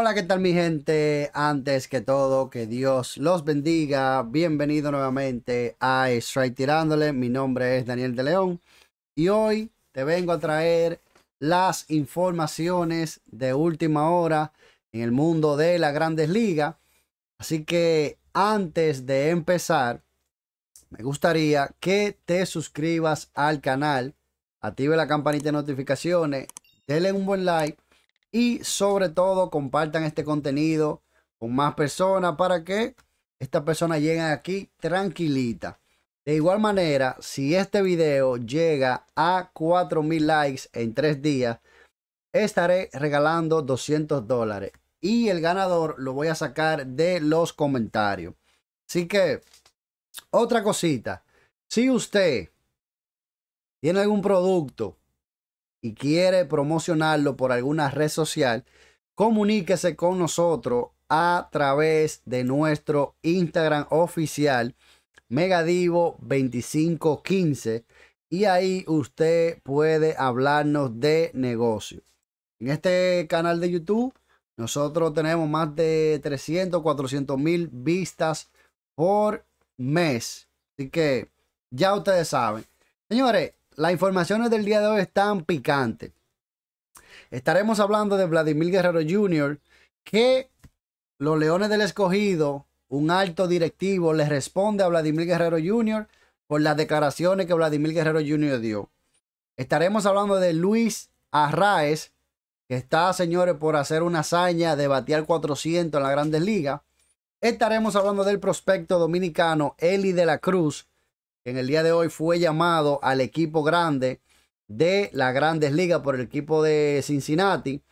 Hola, ¿qué tal mi gente? Antes que todo, que Dios los bendiga. Bienvenido nuevamente a Strike Tirándole. Mi nombre es Daniel de León y hoy te vengo a traer las informaciones de última hora en el mundo de las grandes ligas. Así que antes de empezar, me gustaría que te suscribas al canal, active la campanita de notificaciones, dele un buen like y sobre todo compartan este contenido con más personas para que esta persona llegue aquí tranquilita. De igual manera, si este video llega a 4.000 likes en 3 días, estaré regalando 200 dólares y el ganador lo voy a sacar de los comentarios. Así que, otra cosita, si usted tiene algún producto y quiere promocionarlo por alguna red social, comuníquese con nosotros a través de nuestro Instagram oficial megadivo2515 y ahí usted puede hablarnos de negocio. En este canal de YouTube nosotros tenemos más de 300, 400 mil vistas por mes. Así que ya ustedes saben. Señores, las informaciones del día de hoy están picantes. Estaremos hablando de Vladimir Guerrero Jr., que los Leones del Escogido, un alto directivo, le responde a Vladimir Guerrero Jr. por las declaraciones que Vladimir Guerrero Jr. dio. Estaremos hablando de Luis Arraes, que está, señores, por hacer una hazaña de batear 400 en la Grandes Ligas. Estaremos hablando del prospecto dominicano Eli de la Cruz, en el día de hoy fue llamado al equipo grande de las grandes ligas por el equipo de Cincinnati.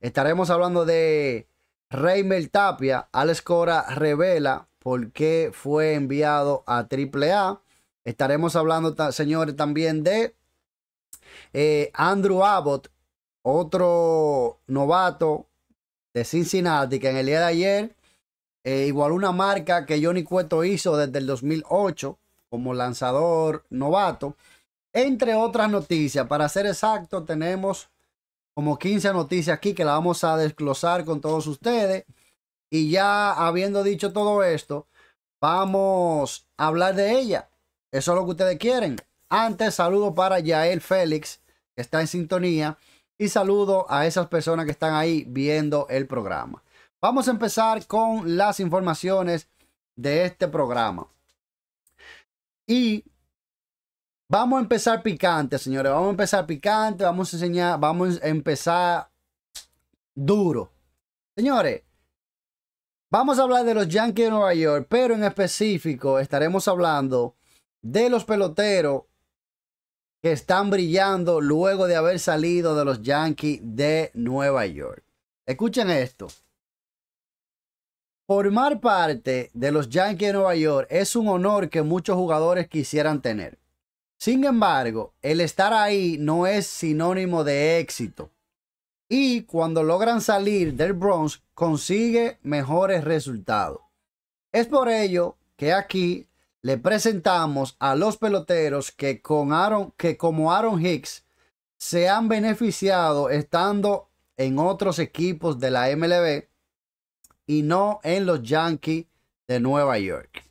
Estaremos hablando de Reymel Tapia. Alex Cora revela por qué fue enviado a AAA. Estaremos hablando, señores, también de eh, Andrew Abbott, otro novato de Cincinnati, que en el día de ayer eh, igual una marca que Johnny Cueto hizo desde el 2008 como lanzador novato. Entre otras noticias, para ser exacto, tenemos como 15 noticias aquí que la vamos a desglosar con todos ustedes. Y ya habiendo dicho todo esto, vamos a hablar de ella. Eso es lo que ustedes quieren. Antes, saludo para Yael Félix, que está en sintonía, y saludo a esas personas que están ahí viendo el programa. Vamos a empezar con las informaciones de este programa. Y vamos a empezar picante, señores. Vamos a empezar picante, vamos a enseñar, vamos a empezar duro. Señores, vamos a hablar de los Yankees de Nueva York, pero en específico estaremos hablando de los peloteros que están brillando luego de haber salido de los Yankees de Nueva York. Escuchen esto. Formar parte de los Yankees de Nueva York es un honor que muchos jugadores quisieran tener. Sin embargo, el estar ahí no es sinónimo de éxito. Y cuando logran salir del Bronx, consigue mejores resultados. Es por ello que aquí le presentamos a los peloteros que, con Aaron, que como Aaron Hicks se han beneficiado estando en otros equipos de la MLB y no en los Yankees de Nueva York.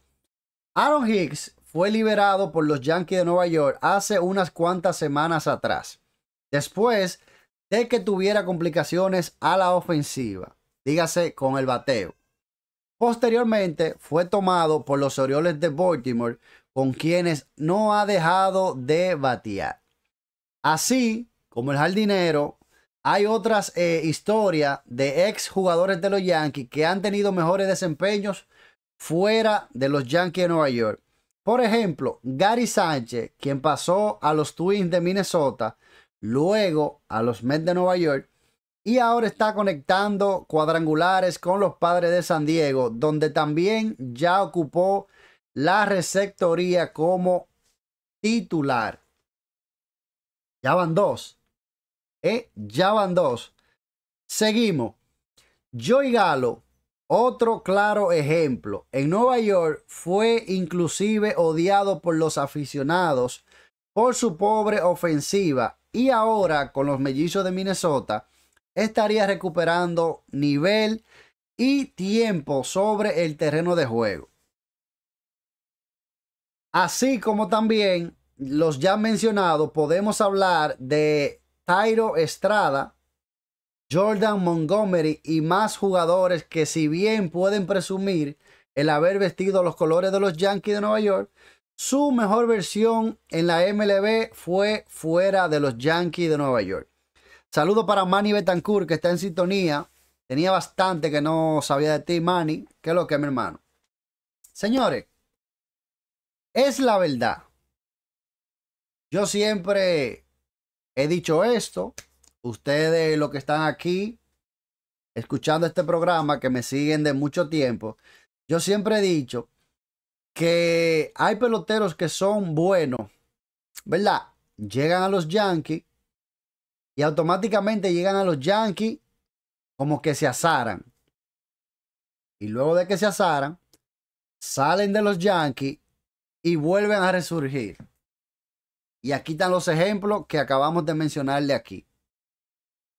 Aaron Hicks fue liberado por los Yankees de Nueva York hace unas cuantas semanas atrás, después de que tuviera complicaciones a la ofensiva, dígase con el bateo. Posteriormente fue tomado por los Orioles de Baltimore, con quienes no ha dejado de batear. Así como el jardinero hay otras eh, historias de ex jugadores de los Yankees que han tenido mejores desempeños fuera de los Yankees de Nueva York. Por ejemplo, Gary Sánchez, quien pasó a los Twins de Minnesota, luego a los Mets de Nueva York, y ahora está conectando cuadrangulares con los padres de San Diego, donde también ya ocupó la receptoría como titular. Ya van dos. ¿Eh? Ya van dos. Seguimos. joy Galo, otro claro ejemplo. En Nueva York fue inclusive odiado por los aficionados por su pobre ofensiva y ahora con los mellizos de Minnesota estaría recuperando nivel y tiempo sobre el terreno de juego. Así como también los ya mencionados, podemos hablar de Jairo Estrada, Jordan Montgomery y más jugadores que si bien pueden presumir el haber vestido los colores de los Yankees de Nueva York, su mejor versión en la MLB fue fuera de los Yankees de Nueva York. Saludo para Manny Betancourt, que está en sintonía. Tenía bastante que no sabía de ti, Manny. ¿Qué lo que, mi hermano? Señores, es la verdad. Yo siempre He dicho esto, ustedes los que están aquí escuchando este programa, que me siguen de mucho tiempo, yo siempre he dicho que hay peloteros que son buenos, ¿verdad? Llegan a los Yankees y automáticamente llegan a los Yankees como que se azaran. Y luego de que se azaran, salen de los Yankees y vuelven a resurgir. Y aquí están los ejemplos que acabamos de mencionarle aquí.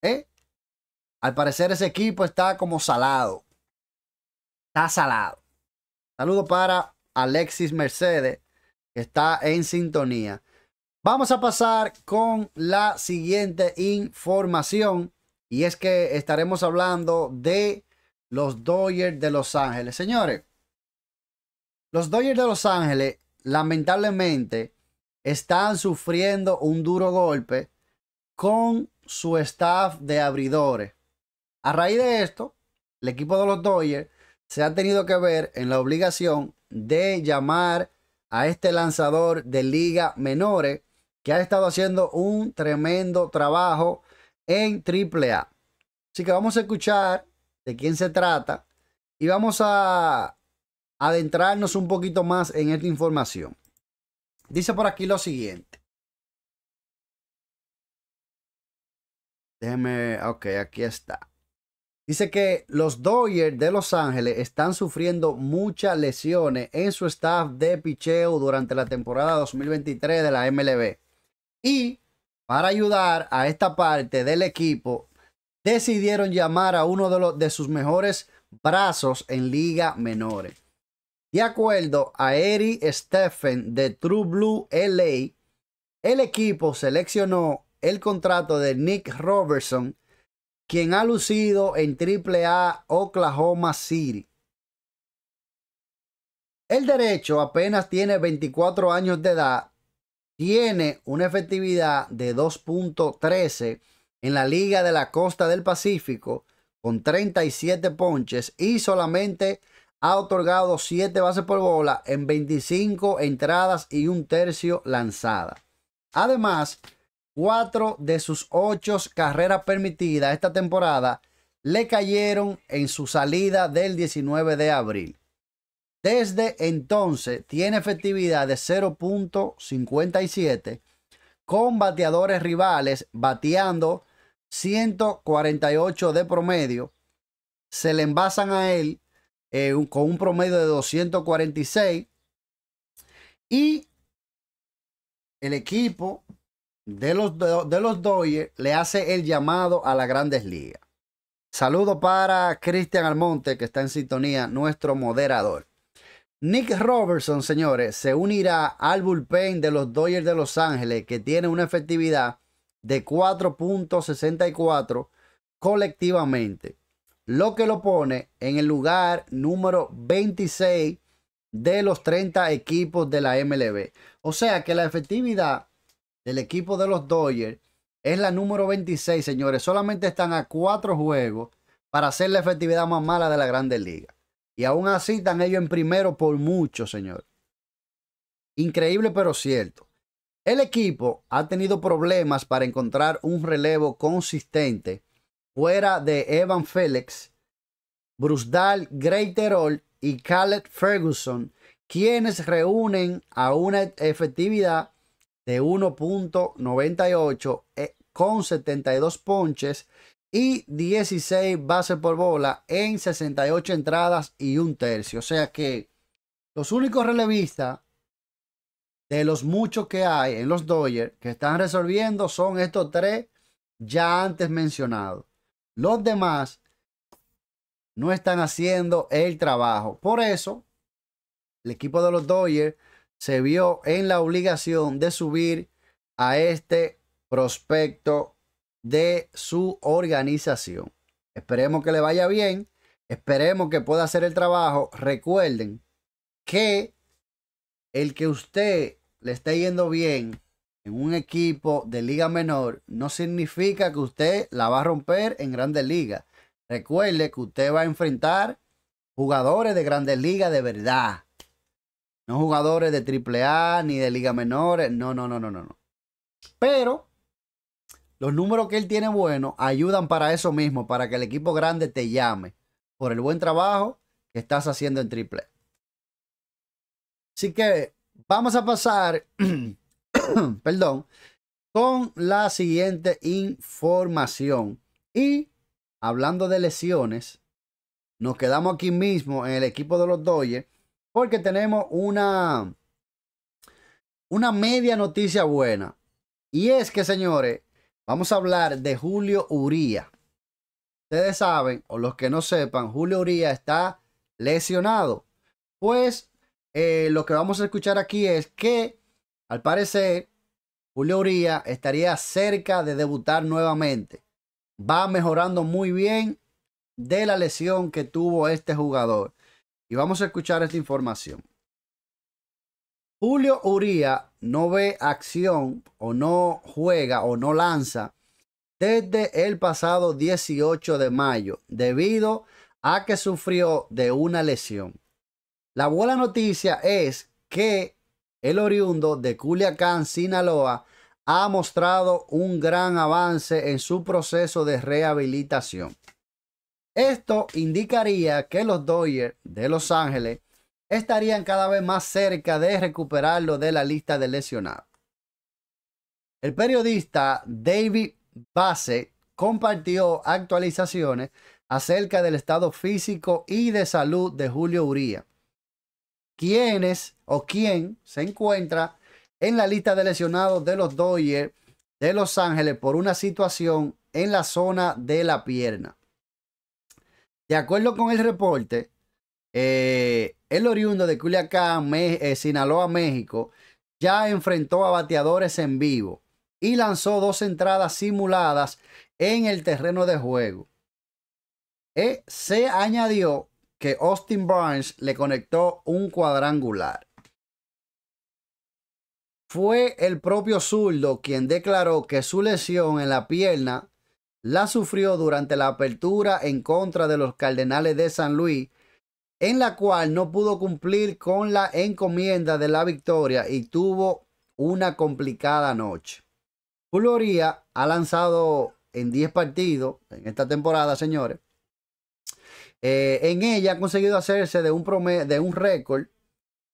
¿Eh? Al parecer ese equipo está como salado. Está salado. Saludo para Alexis Mercedes, que está en sintonía. Vamos a pasar con la siguiente información. Y es que estaremos hablando de los Dodgers de Los Ángeles. Señores, los Dodgers de Los Ángeles, lamentablemente, están sufriendo un duro golpe con su staff de abridores. A raíz de esto, el equipo de los Dodgers se ha tenido que ver en la obligación de llamar a este lanzador de liga menores que ha estado haciendo un tremendo trabajo en AAA. Así que vamos a escuchar de quién se trata y vamos a adentrarnos un poquito más en esta información. Dice por aquí lo siguiente. Déjeme, ok, aquí está. Dice que los Dodgers de Los Ángeles están sufriendo muchas lesiones en su staff de picheo durante la temporada 2023 de la MLB. Y para ayudar a esta parte del equipo, decidieron llamar a uno de, los, de sus mejores brazos en liga menores. De acuerdo a Eric Stephen de True Blue LA, el equipo seleccionó el contrato de Nick Robertson, quien ha lucido en AAA Oklahoma City. El derecho apenas tiene 24 años de edad, tiene una efectividad de 2.13 en la Liga de la Costa del Pacífico con 37 ponches y solamente ha otorgado 7 bases por bola en 25 entradas y un tercio lanzada. Además, 4 de sus 8 carreras permitidas esta temporada le cayeron en su salida del 19 de abril. Desde entonces tiene efectividad de 0.57 con bateadores rivales bateando 148 de promedio. Se le envasan a él eh, con un promedio de 246. Y el equipo de los, de, los Dodgers le hace el llamado a las grandes ligas. Saludo para Cristian Almonte, que está en sintonía, nuestro moderador. Nick Robertson, señores, se unirá al bullpen de los Dodgers de Los Ángeles, que tiene una efectividad de 4.64 colectivamente lo que lo pone en el lugar número 26 de los 30 equipos de la MLB. O sea que la efectividad del equipo de los Dodgers es la número 26, señores. Solamente están a cuatro juegos para hacer la efectividad más mala de la Grande Liga. Y aún así están ellos en primero por mucho, señor. Increíble pero cierto. El equipo ha tenido problemas para encontrar un relevo consistente fuera de Evan Félix, Brusdal, Grey y Khaled Ferguson, quienes reúnen a una efectividad de 1.98 eh, con 72 ponches y 16 bases por bola en 68 entradas y un tercio. O sea que los únicos relevistas de los muchos que hay en los Dodgers que están resolviendo son estos tres ya antes mencionados. Los demás no están haciendo el trabajo. Por eso, el equipo de los Dodgers se vio en la obligación de subir a este prospecto de su organización. Esperemos que le vaya bien, esperemos que pueda hacer el trabajo. Recuerden que el que usted le esté yendo bien en un equipo de liga menor no significa que usted la va a romper en grandes ligas. Recuerde que usted va a enfrentar jugadores de grandes ligas de verdad. No jugadores de triple A ni de liga menores. No, no, no, no, no. Pero los números que él tiene buenos ayudan para eso mismo, para que el equipo grande te llame por el buen trabajo que estás haciendo en triple. Así que vamos a pasar perdón, con la siguiente información. Y hablando de lesiones, nos quedamos aquí mismo en el equipo de los Dodgers porque tenemos una, una media noticia buena. Y es que, señores, vamos a hablar de Julio Uría. Ustedes saben, o los que no sepan, Julio Uría está lesionado. Pues eh, lo que vamos a escuchar aquí es que al parecer, Julio Uría estaría cerca de debutar nuevamente. Va mejorando muy bien de la lesión que tuvo este jugador. Y vamos a escuchar esta información. Julio Uría no ve acción o no juega o no lanza desde el pasado 18 de mayo debido a que sufrió de una lesión. La buena noticia es que el oriundo de Culiacán, Sinaloa, ha mostrado un gran avance en su proceso de rehabilitación. Esto indicaría que los Doyers de Los Ángeles estarían cada vez más cerca de recuperarlo de la lista de lesionados. El periodista David Base compartió actualizaciones acerca del estado físico y de salud de Julio Uría, Quiénes o quién se encuentra en la lista de lesionados de los Dodgers de Los Ángeles por una situación en la zona de la pierna. De acuerdo con el reporte, eh, el oriundo de Culiacán, eh, Sinaloa, México, ya enfrentó a bateadores en vivo y lanzó dos entradas simuladas en el terreno de juego. E, se añadió que Austin Barnes le conectó un cuadrangular. Fue el propio zurdo quien declaró que su lesión en la pierna la sufrió durante la apertura en contra de los Cardenales de San Luis, en la cual no pudo cumplir con la encomienda de la victoria y tuvo una complicada noche. Gloria ha lanzado en 10 partidos en esta temporada, señores, eh, en ella ha conseguido hacerse de un, de un récord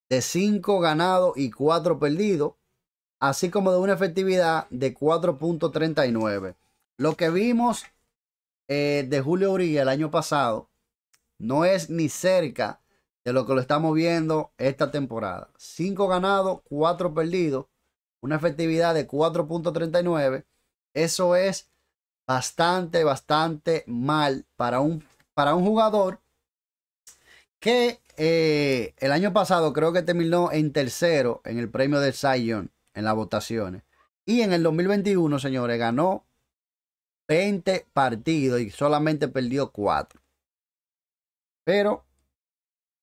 de 5 ganados y 4 perdidos, así como de una efectividad de 4.39. Lo que vimos eh, de Julio Uribe el año pasado no es ni cerca de lo que lo estamos viendo esta temporada. 5 ganados, 4 perdidos, una efectividad de 4.39. Eso es bastante, bastante mal para un para un jugador que eh, el año pasado creo que terminó en tercero en el premio del Zion en las votaciones. Y en el 2021, señores, ganó 20 partidos y solamente perdió 4. Pero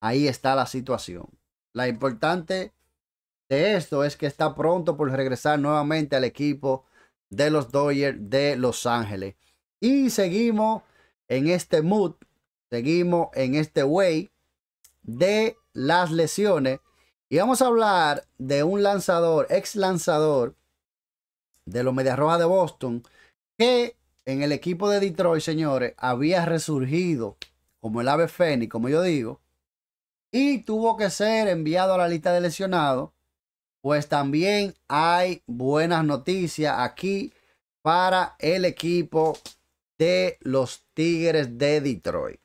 ahí está la situación. La importante de esto es que está pronto por regresar nuevamente al equipo de los Dodgers de Los Ángeles. Y seguimos en este mood, seguimos en este way de las lesiones. Y vamos a hablar de un lanzador, ex lanzador de los Medias Rojas de Boston, que en el equipo de Detroit, señores, había resurgido como el ave fénix, como yo digo, y tuvo que ser enviado a la lista de lesionados. Pues también hay buenas noticias aquí para el equipo de los Tigres de Detroit.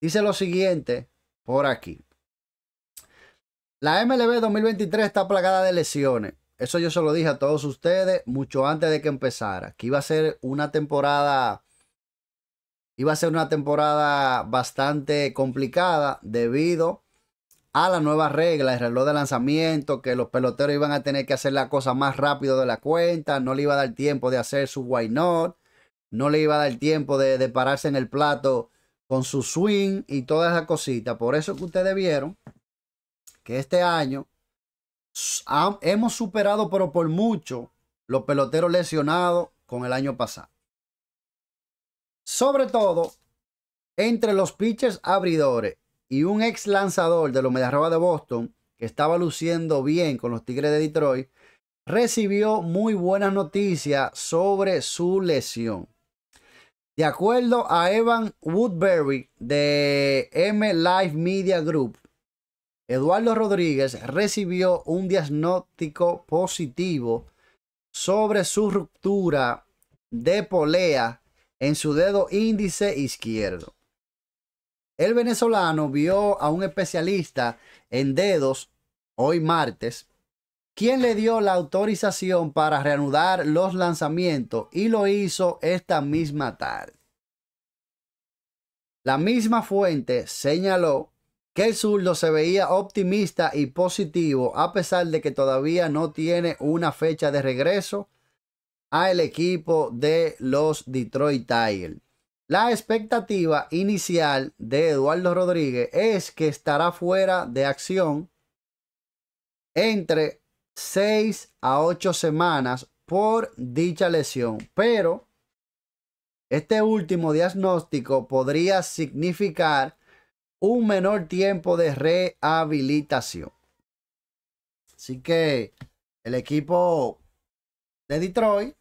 Dice lo siguiente por aquí. La MLB 2023 está plagada de lesiones. Eso yo se lo dije a todos ustedes mucho antes de que empezara. Que iba a ser una temporada. Iba a ser una temporada bastante complicada debido a la nueva regla, el reloj de lanzamiento, que los peloteros iban a tener que hacer la cosa más rápido de la cuenta, no le iba a dar tiempo de hacer su why not no le iba a dar tiempo de, pararse en el plato con su swing y toda esa cosita. Por eso que ustedes vieron que este año hemos superado, pero por mucho, los peloteros lesionados con el año pasado. Sobre todo, entre los pitchers abridores y un ex lanzador de los Mediarroba de Boston, que estaba luciendo bien con los Tigres de Detroit, recibió muy buenas noticias sobre su lesión. De acuerdo a Evan Woodbury de M Life Media Group, Eduardo Rodríguez recibió un diagnóstico positivo sobre su ruptura de polea en su dedo índice izquierdo. El venezolano vio a un especialista en dedos hoy martes quien le dio la autorización para reanudar los lanzamientos y lo hizo esta misma tarde. La misma fuente señaló que el zurdo se veía optimista y positivo a pesar de que todavía no tiene una fecha de regreso al equipo de los Detroit Tigers. La expectativa inicial de Eduardo Rodríguez es que estará fuera de acción entre 6 a 8 semanas por dicha lesión, pero este último diagnóstico podría significar un menor tiempo de rehabilitación. Así que el equipo de Detroit,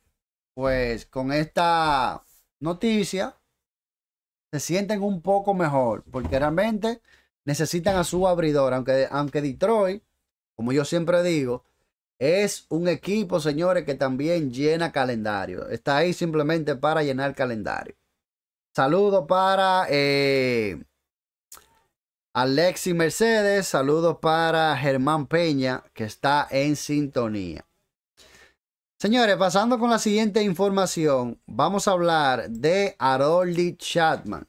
pues con esta noticia, se sienten un poco mejor, porque realmente necesitan a su abridor, aunque, aunque Detroit, como yo siempre digo, es un equipo, señores, que también llena calendario. Está ahí simplemente para llenar calendario. Saludos para eh, Alexi Mercedes. Saludos para Germán Peña, que está en sintonía. Señores, pasando con la siguiente información, vamos a hablar de Aroldi Chapman.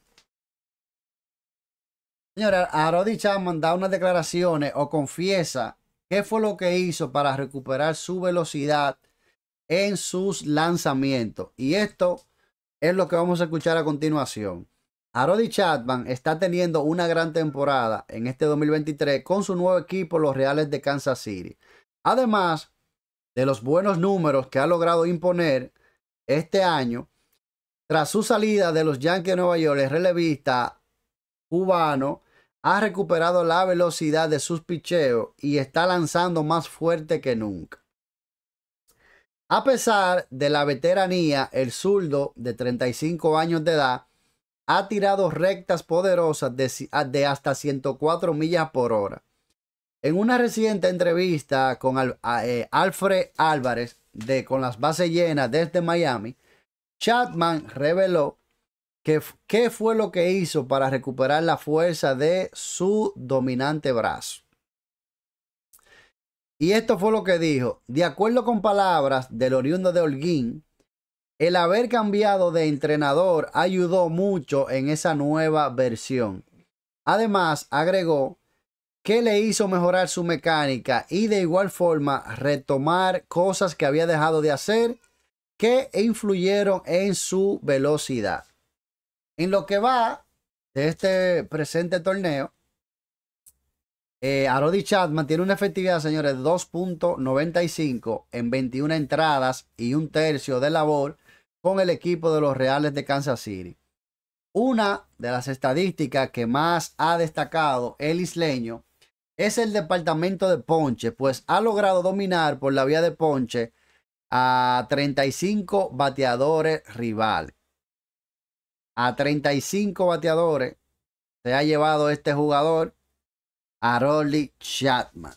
Señora, Aroldi Chapman da unas declaraciones o confiesa ¿Qué fue lo que hizo para recuperar su velocidad en sus lanzamientos? Y esto es lo que vamos a escuchar a continuación. Roddy Chapman está teniendo una gran temporada en este 2023 con su nuevo equipo, los Reales de Kansas City. Además de los buenos números que ha logrado imponer este año, tras su salida de los Yankees de Nueva York, el relevista cubano ha recuperado la velocidad de sus picheos y está lanzando más fuerte que nunca. A pesar de la veteranía, el zurdo de 35 años de edad ha tirado rectas poderosas de, ah, hasta 104 millas por hora. En una reciente entrevista con eh, Alfred Álvarez de Con las Bases Llenas desde Miami, Chapman reveló ¿Qué, fue lo que hizo para recuperar la fuerza de su dominante brazo? Y esto fue lo que dijo. De acuerdo con palabras del oriundo de Holguín, el haber cambiado de entrenador ayudó mucho en esa nueva versión. Además, agregó que le hizo mejorar su mecánica y de igual forma retomar cosas que había dejado de hacer que influyeron en su velocidad. En lo que va de este presente torneo, eh, Arodi Chapman tiene una efectividad, señores, de 2.95 en 21 entradas y un tercio de labor con el equipo de los Reales de Kansas City. Una de las estadísticas que más ha destacado el isleño es el departamento de Ponche, pues ha logrado dominar por la vía de Ponche a 35 bateadores rivales a 35 bateadores se ha llevado este jugador a Rolly Chapman.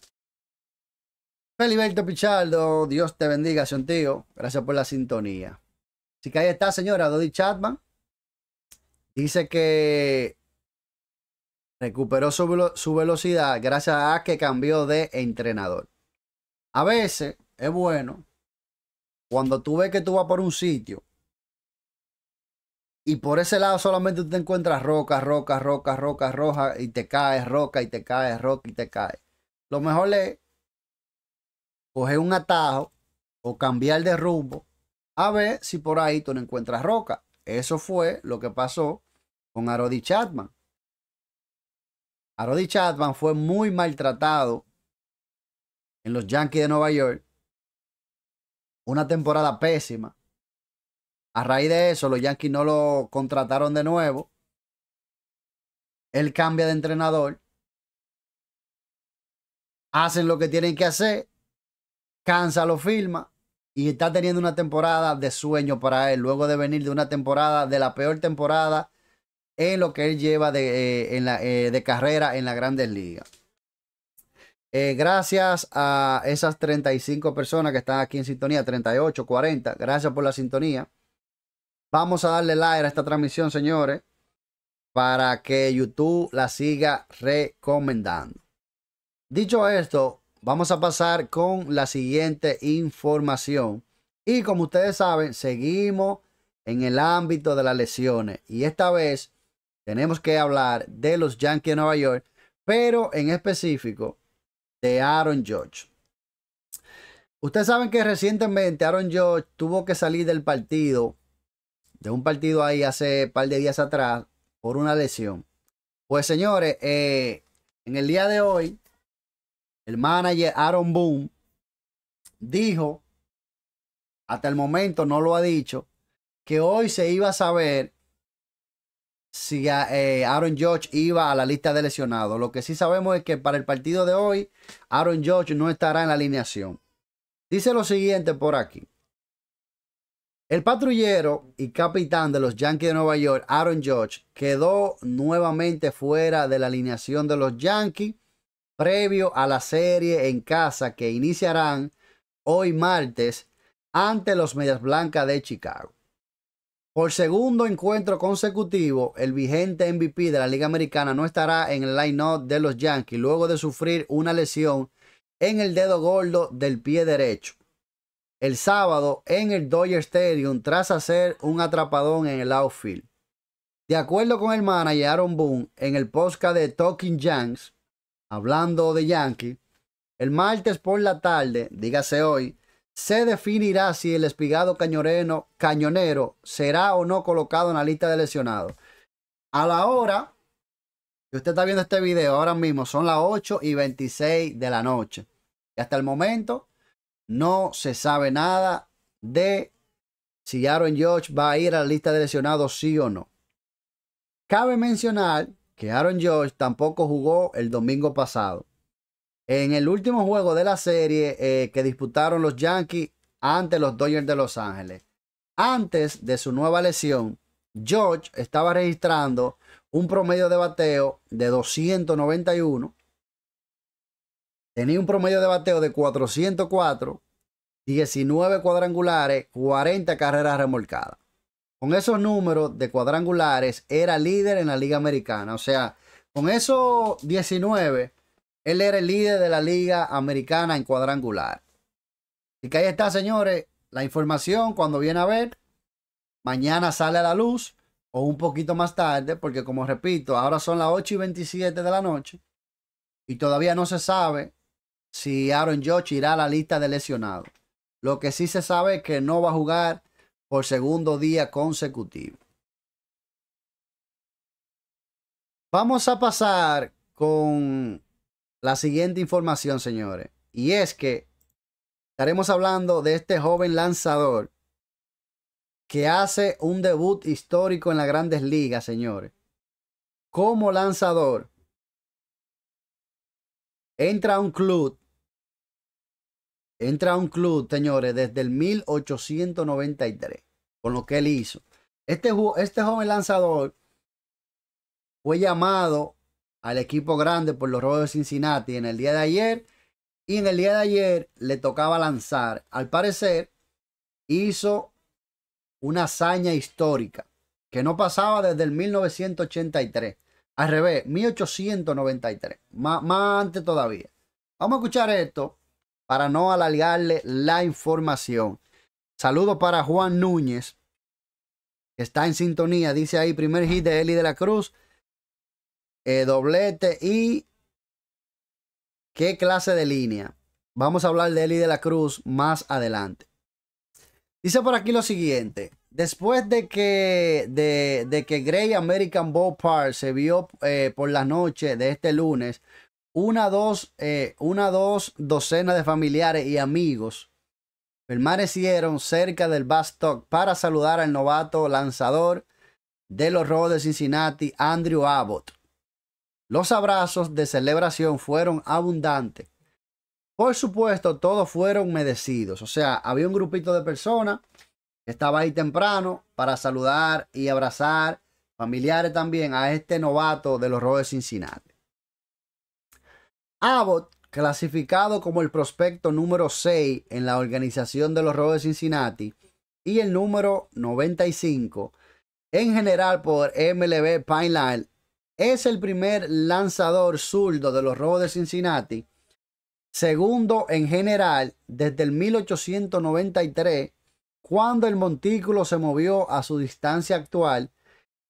Feliberto Pichardo, Dios te bendiga, tío. Gracias por la sintonía. Así que ahí está, señora Dodi Chapman. Dice que recuperó su, su velocidad gracias a que cambió de entrenador. A veces es bueno cuando tú ves que tú vas por un sitio y por ese lado solamente te encuentras roca, roca, roca, roca, roja, y te caes, roca, y te caes, roca, y te caes. Lo mejor es coger un atajo o cambiar de rumbo a ver si por ahí tú no encuentras roca. Eso fue lo que pasó con Arodi Chapman. Arodi Chapman fue muy maltratado en los Yankees de Nueva York. Una temporada pésima. A raíz de eso, los Yankees no lo contrataron de nuevo. Él cambia de entrenador. Hacen lo que tienen que hacer. Cansa lo firma. Y está teniendo una temporada de sueño para él. Luego de venir de una temporada, de la peor temporada en lo que él lleva de, eh, eh, carrera en la, de carrera en grandes ligas. Eh, gracias a esas 35 personas que están aquí en sintonía, 38, 40, gracias por la sintonía. Vamos a darle like a esta transmisión, señores, para que YouTube la siga recomendando. Dicho esto, vamos a pasar con la siguiente información. Y como ustedes saben, seguimos en el ámbito de las lesiones. Y esta vez tenemos que hablar de los Yankees de Nueva York, pero en específico de Aaron George. Ustedes saben que recientemente Aaron George tuvo que salir del partido de un partido ahí hace un par de días atrás por una lesión. Pues señores, eh, en el día de hoy, el manager Aaron Boone dijo, hasta el momento no lo ha dicho, que hoy se iba a saber si eh, Aaron George iba a la lista de lesionados. Lo que sí sabemos es que para el partido de hoy, Aaron George no estará en la alineación. Dice lo siguiente por aquí. El patrullero y capitán de los Yankees de Nueva York, Aaron George, quedó nuevamente fuera de la alineación de los Yankees previo a la serie en casa que iniciarán hoy martes ante los Medias Blancas de Chicago. Por segundo encuentro consecutivo, el vigente MVP de la Liga Americana no estará en el line-up de los Yankees luego de sufrir una lesión en el dedo gordo del pie derecho el sábado en el Dodger Stadium tras hacer un atrapadón en el outfield. De acuerdo con el manager Aaron Boone en el podcast de Talking Janks. hablando de Yankee. el martes por la tarde, dígase hoy, se definirá si el espigado cañonero será o no colocado en la lista de lesionados. A la hora que usted está viendo este video ahora mismo, son las 8 y 26 de la noche. Y hasta el momento, no se sabe nada de si Aaron George va a ir a la lista de lesionados, sí o no. Cabe mencionar que Aaron George tampoco jugó el domingo pasado. En el último juego de la serie eh, que disputaron los Yankees ante los Dodgers de Los Ángeles, antes de su nueva lesión, George estaba registrando un promedio de bateo de 291 Tenía un promedio de bateo de 404, 19 cuadrangulares, 40 carreras remolcadas. Con esos números de cuadrangulares era líder en la Liga Americana. O sea, con esos 19, él era el líder de la Liga Americana en cuadrangular. Y que ahí está, señores, la información cuando viene a ver. Mañana sale a la luz o un poquito más tarde, porque como repito, ahora son las 8 y 27 de la noche y todavía no se sabe si Aaron Judge irá a la lista de lesionados. Lo que sí se sabe es que no va a jugar por segundo día consecutivo. Vamos a pasar con la siguiente información, señores. Y es que estaremos hablando de este joven lanzador que hace un debut histórico en las grandes ligas, señores. Como lanzador, entra a un club, entra a un club, señores, desde el 1893, con lo que él hizo. Este, este joven lanzador fue llamado al equipo grande por los robos de Cincinnati en el día de ayer y en el día de ayer le tocaba lanzar. Al parecer, hizo una hazaña histórica que no pasaba desde el 1983. Al revés, 1893. Más, antes todavía. Vamos a escuchar esto para no alargarle la información. Saludos para Juan Núñez, está en sintonía. Dice ahí, primer hit de Eli de la Cruz. Eh, doblete y qué clase de línea. Vamos a hablar de Eli de la Cruz más adelante. Dice por aquí lo siguiente. Después de que, de, que Grey American Park se vio eh, por la noche de este lunes, una dos, eh, una dos docenas de familiares y amigos permanecieron cerca del Bastock para saludar al novato lanzador de los Rojos de Cincinnati, Andrew Abbott. Los abrazos de celebración fueron abundantes. Por supuesto, todos fueron merecidos. O sea, había un grupito de personas estaba ahí temprano para saludar y abrazar familiares también a este novato de los Rojos de Cincinnati. Abbott, clasificado como el prospecto número 6 en la organización de los Rojos de Cincinnati y el número 95 en general por MLB Pineline, es el primer lanzador zurdo de los Rojos de Cincinnati, segundo en general desde el 1893 cuando el montículo se movió a su distancia actual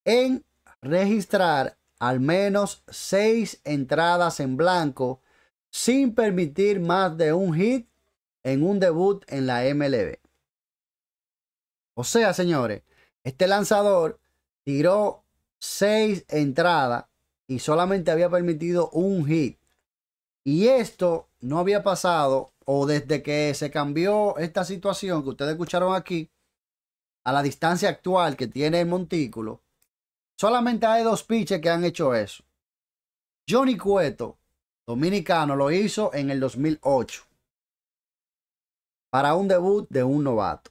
en registrar al menos seis entradas en blanco sin permitir más de un hit en un debut en la MLB. O sea, señores, este lanzador tiró seis entradas y solamente había permitido un hit. Y esto no había pasado o desde que se cambió esta situación que ustedes escucharon aquí, a la distancia actual que tiene el montículo, solamente hay dos pitches que han hecho eso. Johnny Cueto, dominicano, lo hizo en el 2008 para un debut de un novato.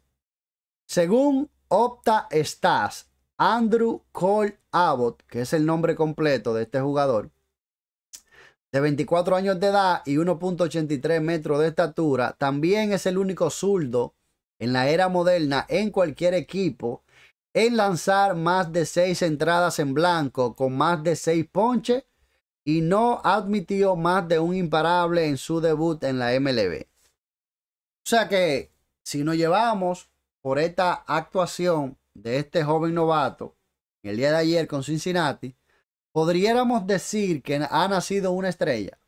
Según Opta Stas, Andrew Cole Abbott, que es el nombre completo de este jugador, de 24 años de edad y 1.83 metros de estatura. También es el único zurdo en la era moderna en cualquier equipo en lanzar más de seis entradas en blanco con más de 6 ponches y no admitió más de un imparable en su debut en la MLB. O sea que si nos llevamos por esta actuación de este joven novato el día de ayer con Cincinnati, ¿Podríamos decir que ha nacido una estrella?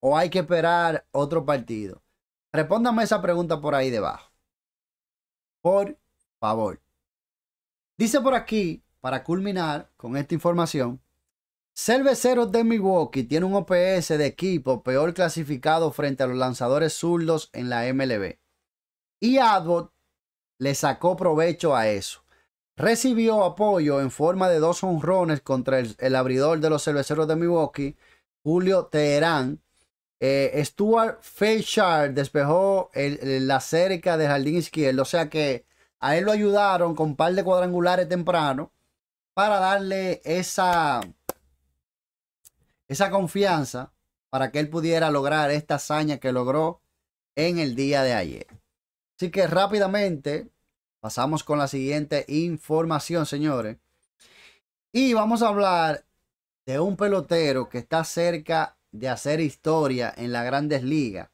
¿O hay que esperar otro partido? Respóndame esa pregunta por ahí debajo. Por favor. Dice por aquí, para culminar con esta información, Cerveceros de Milwaukee tiene un OPS de equipo peor clasificado frente a los lanzadores zurdos en la MLB. Y Adbot le sacó provecho a eso. Recibió apoyo en forma de dos honrones contra el, abridor de los cerveceros de Milwaukee, Julio Teherán. Eh, Stuart Feshard despejó la cerca de jardín izquierdo, o sea que a él lo ayudaron con un par de cuadrangulares temprano para darle esa, esa confianza para que él pudiera lograr esta hazaña que logró en el día de ayer. Así que rápidamente Pasamos con la siguiente información, señores. Y vamos a hablar de un pelotero que está cerca de hacer historia en las grandes ligas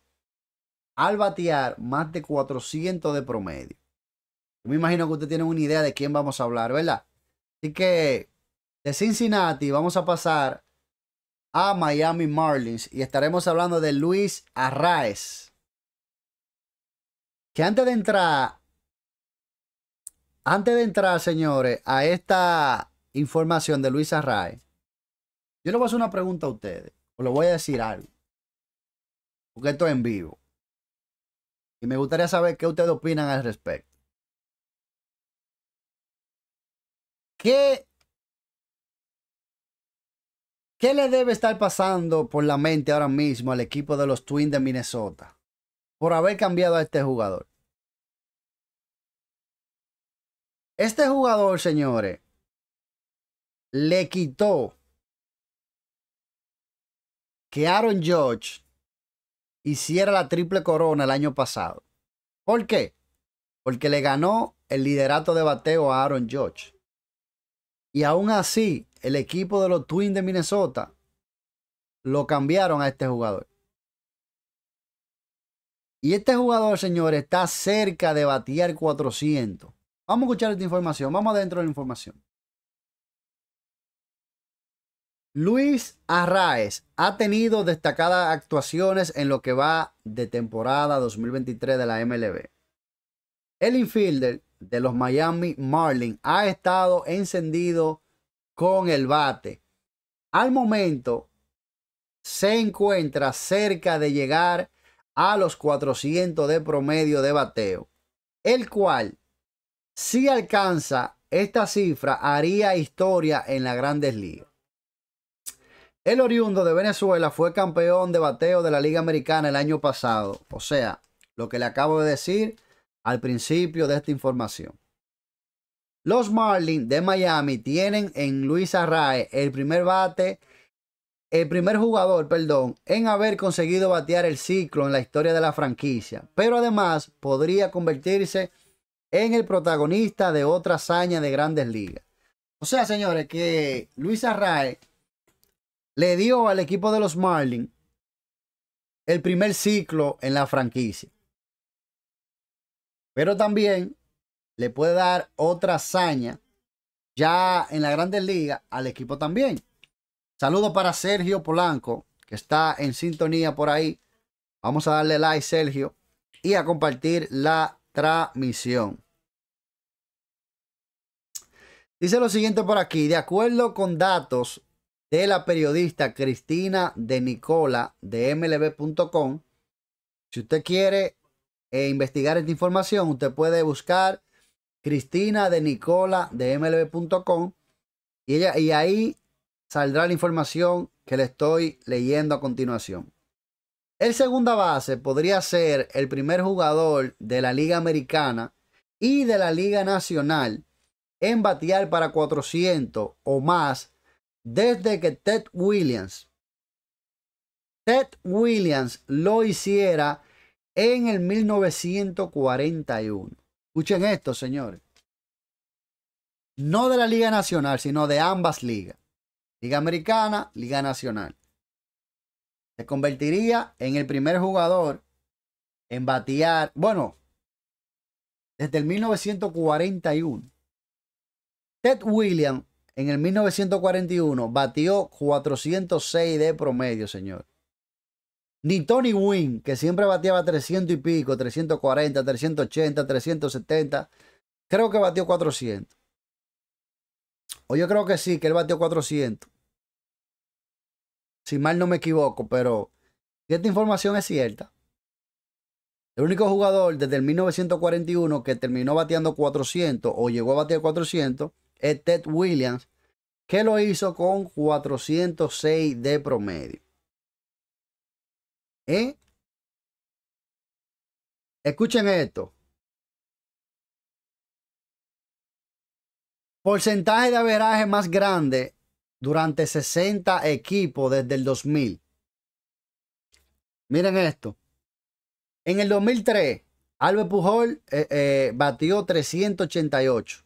al batear más de 400 de promedio. me imagino que usted tiene una idea de quién vamos a hablar, ¿verdad? Así que de Cincinnati vamos a pasar a Miami Marlins y estaremos hablando de Luis Arraes. Que antes de entrar antes de entrar, señores, a esta información de Luis Arrae, yo le voy a hacer una pregunta a ustedes. O le voy a decir algo. Porque esto es en vivo. Y me gustaría saber qué ustedes opinan al respecto. ¿Qué, ¿Qué le debe estar pasando por la mente ahora mismo al equipo de los Twins de Minnesota por haber cambiado a este jugador? Este jugador, señores, le quitó que Aaron George hiciera la triple corona el año pasado. ¿Por qué? Porque le ganó el liderato de bateo a Aaron George. Y aún así, el equipo de los Twins de Minnesota lo cambiaron a este jugador. Y este jugador, señores, está cerca de batear 400. Vamos a escuchar esta información, vamos adentro de la información. Luis Arraes ha tenido destacadas actuaciones en lo que va de temporada 2023 de la MLB. El infielder de los Miami Marlins ha estado encendido con el bate. Al momento se encuentra cerca de llegar a los 400 de promedio de bateo, el cual si alcanza esta cifra, haría historia en la grandes ligas. El oriundo de Venezuela fue campeón de bateo de la Liga Americana el año pasado. O sea, lo que le acabo de decir al principio de esta información. Los Marlins de Miami tienen en Luis Arrae el primer bate, el primer jugador, perdón, en haber conseguido batear el ciclo en la historia de la franquicia. Pero además podría convertirse en el protagonista de otra hazaña de grandes ligas. O sea, señores, que Luis Arrae le dio al equipo de los Marlins el primer ciclo en la franquicia. Pero también le puede dar otra hazaña ya en la Grandes Ligas al equipo también. saludo para Sergio Polanco, que está en sintonía por ahí. Vamos a darle like, Sergio, y a compartir la transmisión. Dice lo siguiente por aquí, de acuerdo con datos de la periodista Cristina de Nicola de mlb.com, si usted quiere eh, investigar esta información, usted puede buscar Cristina de Nicola de mlb.com y, ella, y ahí saldrá la información que le estoy leyendo a continuación. El segunda base podría ser el primer jugador de la Liga Americana y de la Liga Nacional en batear para 400 o más desde que Ted Williams, Ted Williams lo hiciera en el 1941. Escuchen esto, señores. No de la Liga Nacional, sino de ambas ligas. Liga Americana, Liga Nacional. Se convertiría en el primer jugador en batear, bueno, desde el 1941 Ted Williams en el 1941 batió 406 de promedio, señor. Ni Tony Wynn, que siempre bateaba 300 y pico, 340, 380, 370, creo que batió 400. O yo creo que sí, que él batió 400. Si mal no me equivoco, pero esta información es cierta. El único jugador desde el 1941 que terminó bateando 400 o llegó a batear 400 es Ted Williams, que lo hizo con 406 de promedio. ¿Eh? Escuchen esto. Porcentaje de averaje más grande durante 60 equipos desde el 2000. Miren esto. En el 2003, Albert Pujol eh, eh, batió 388.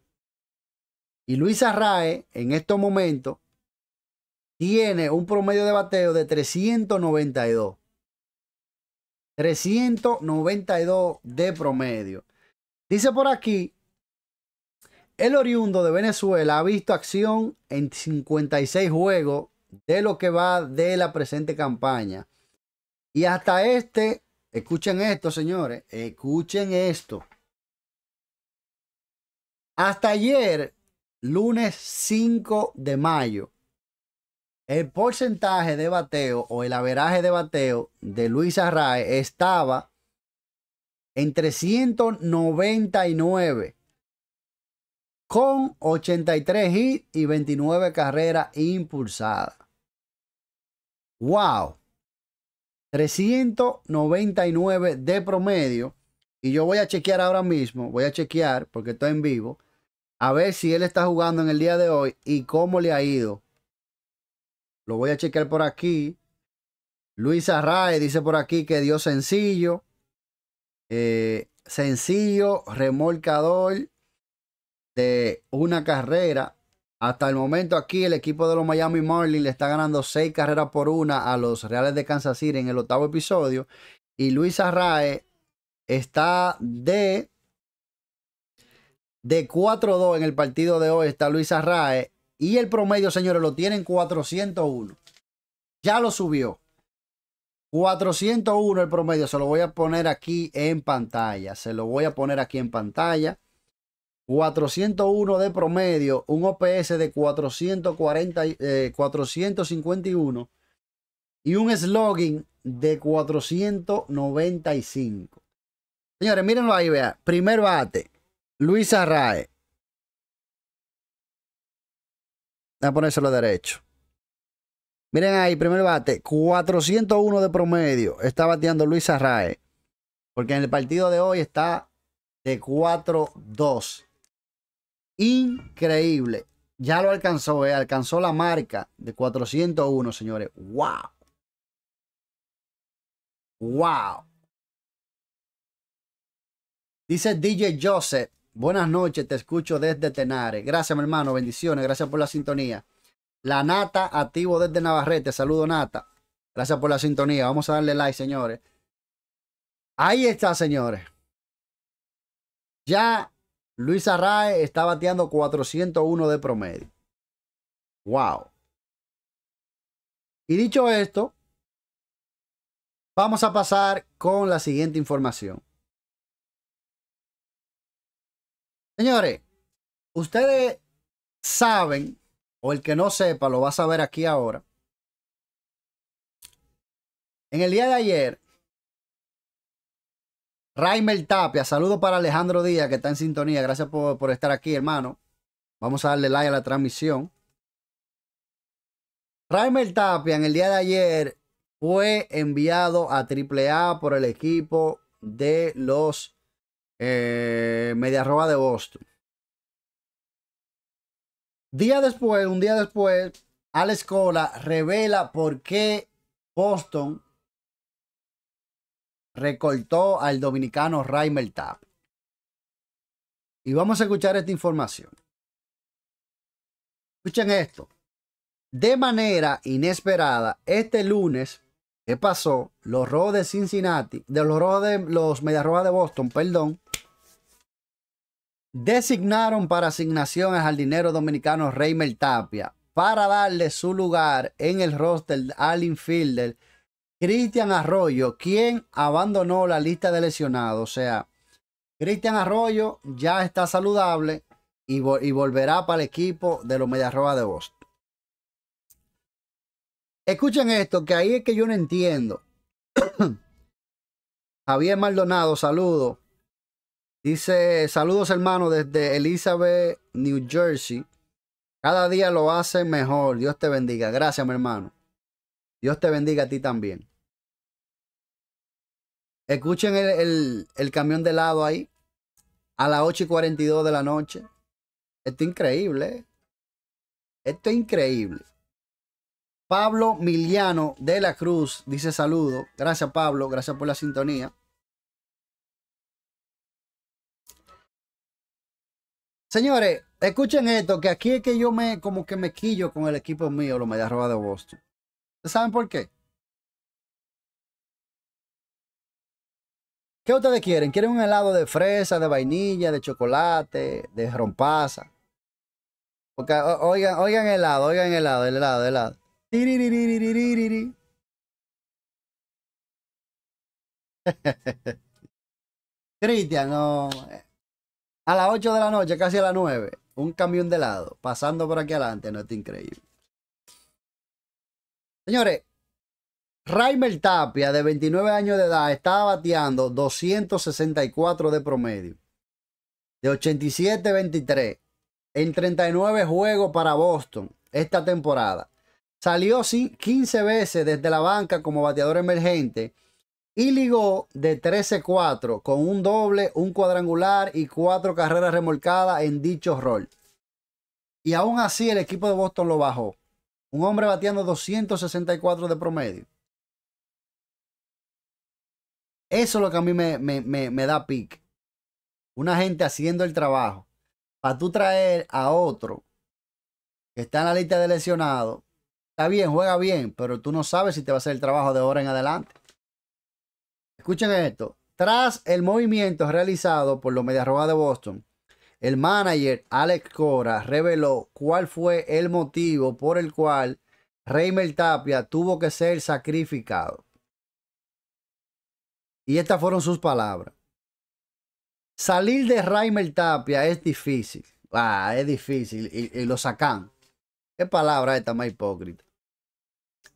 Y Luis Arrae, en estos momentos, tiene un promedio de bateo de 392. 392 de promedio. Dice por aquí, el oriundo de Venezuela ha visto acción en 56 juegos de lo que va de la presente campaña. Y hasta este, escuchen esto, señores, escuchen esto. Hasta ayer lunes 5 de mayo, el porcentaje de bateo o el averaje de bateo de Luis Arrae estaba en 399 con 83 hits y 29 carreras impulsadas. ¡Wow! 399 de promedio. Y yo voy a chequear ahora mismo, voy a chequear porque estoy en vivo a ver si él está jugando en el día de hoy y cómo le ha ido. Lo voy a chequear por aquí. Luis Arrae dice por aquí que dio sencillo. Eh, sencillo, remolcador de una carrera. Hasta el momento aquí el equipo de los Miami Marlins le está ganando seis carreras por una a los Reales de Kansas City en el octavo episodio. Y Luis Arrae está de de 4-2 en el partido de hoy está Luis Arrae. Y el promedio, señores, lo tienen 401. Ya lo subió. 401 el promedio. Se lo voy a poner aquí en pantalla. Se lo voy a poner aquí en pantalla. 401 de promedio. Un OPS de 440, 451. Eh, y un slogan de 495. Señores, mírenlo ahí, vea. Primer bate. Luis Arrae. Voy a ponérselo derecho. Miren ahí, primer bate, 401 de promedio. Está bateando Luis Arrae. Porque en el partido de hoy está de 4-2. Increíble. Ya lo alcanzó, eh. alcanzó la marca de 401, señores. ¡Wow! ¡Wow! Dice DJ Joseph Buenas noches, te escucho desde Tenare. Gracias, mi hermano. Bendiciones, gracias por la sintonía. La Nata, activo desde Navarrete. Saludo, Nata. Gracias por la sintonía. Vamos a darle like, señores. Ahí está, señores. Ya Luis Arrae está bateando 401 de promedio. Wow. Y dicho esto, vamos a pasar con la siguiente información. Señores, ustedes saben, o el que no sepa lo va a saber aquí ahora. En el día de ayer, Raimel Tapia, saludo para Alejandro Díaz que está en sintonía. Gracias por, por estar aquí, hermano. Vamos a darle like a la transmisión. Raimel Tapia en el día de ayer fue enviado a AAA por el equipo de los eh, media arroba de Boston. Día después, un día después, Alex Cola revela por qué Boston recortó al dominicano Raimel Tap. Y vamos a escuchar esta información. Escuchen esto. De manera inesperada, este lunes ¿Qué pasó? Los rojos de Cincinnati, de los rojos de los Mediarrojas de Boston, perdón, designaron para asignación al jardinero dominicano Reymel Tapia para darle su lugar en el roster al infielder Cristian Arroyo, quien abandonó la lista de lesionados. O sea, Cristian Arroyo ya está saludable y, volverá para el equipo de los Medias de Boston. Escuchen esto, que ahí es que yo no entiendo. Javier Maldonado, saludo. Dice, saludos hermano desde Elizabeth, New Jersey. Cada día lo hace mejor. Dios te bendiga. Gracias, mi hermano. Dios te bendiga a ti también. Escuchen el, camión de lado ahí. A las 8 y 42 de la noche. Esto es increíble. ¿eh? Esto es increíble. Pablo Miliano de la Cruz dice saludo. Gracias, Pablo. Gracias por la sintonía. Señores, escuchen esto, que aquí es que yo me como que me quillo con el equipo mío, los me da de Boston. ¿Saben por qué? ¿Qué ustedes quieren? ¿Quieren un helado de fresa, de vainilla, de chocolate, de rompaza? Porque oigan, oigan helado, oigan el helado, el helado, el helado. Cristian, no. Eh a las 8 de la noche, casi a las 9, un camión de lado pasando por aquí adelante, no está increíble. Señores, Raimel Tapia, de 29 años de edad, estaba bateando 264 de promedio, de 87-23, en 39 juegos para Boston esta temporada. Salió 15 veces desde la banca como bateador emergente y ligó de 13-4 con un doble, un cuadrangular y cuatro carreras remolcadas en dicho rol. Y aún así el equipo de Boston lo bajó. Un hombre bateando 264 de promedio. Eso es lo que a mí me, da pique. Una gente haciendo el trabajo. Para tú traer a otro que está en la lista de lesionados, está bien, juega bien, pero tú no sabes si te va a hacer el trabajo de ahora en adelante. Escuchen esto. Tras el movimiento realizado por los Medias de Boston, el manager Alex Cora reveló cuál fue el motivo por el cual Reimer Tapia tuvo que ser sacrificado. Y estas fueron sus palabras. Salir de Reimer Tapia es difícil. Ah, es difícil. Y, lo sacan. Qué palabra esta más hipócrita.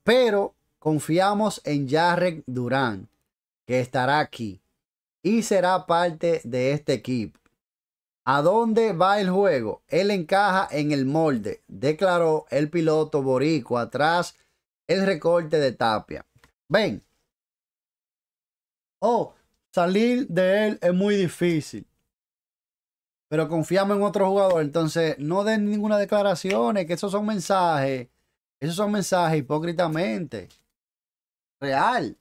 Pero confiamos en Jarek Durán que estará aquí y será parte de este equipo. ¿A dónde va el juego? Él encaja en el molde, declaró el piloto Borico atrás el recorte de Tapia. Ven. Oh, salir de él es muy difícil. Pero confiamos en otro jugador. Entonces, no den ninguna declaración, que esos son mensajes. Esos son mensajes hipócritamente. Real.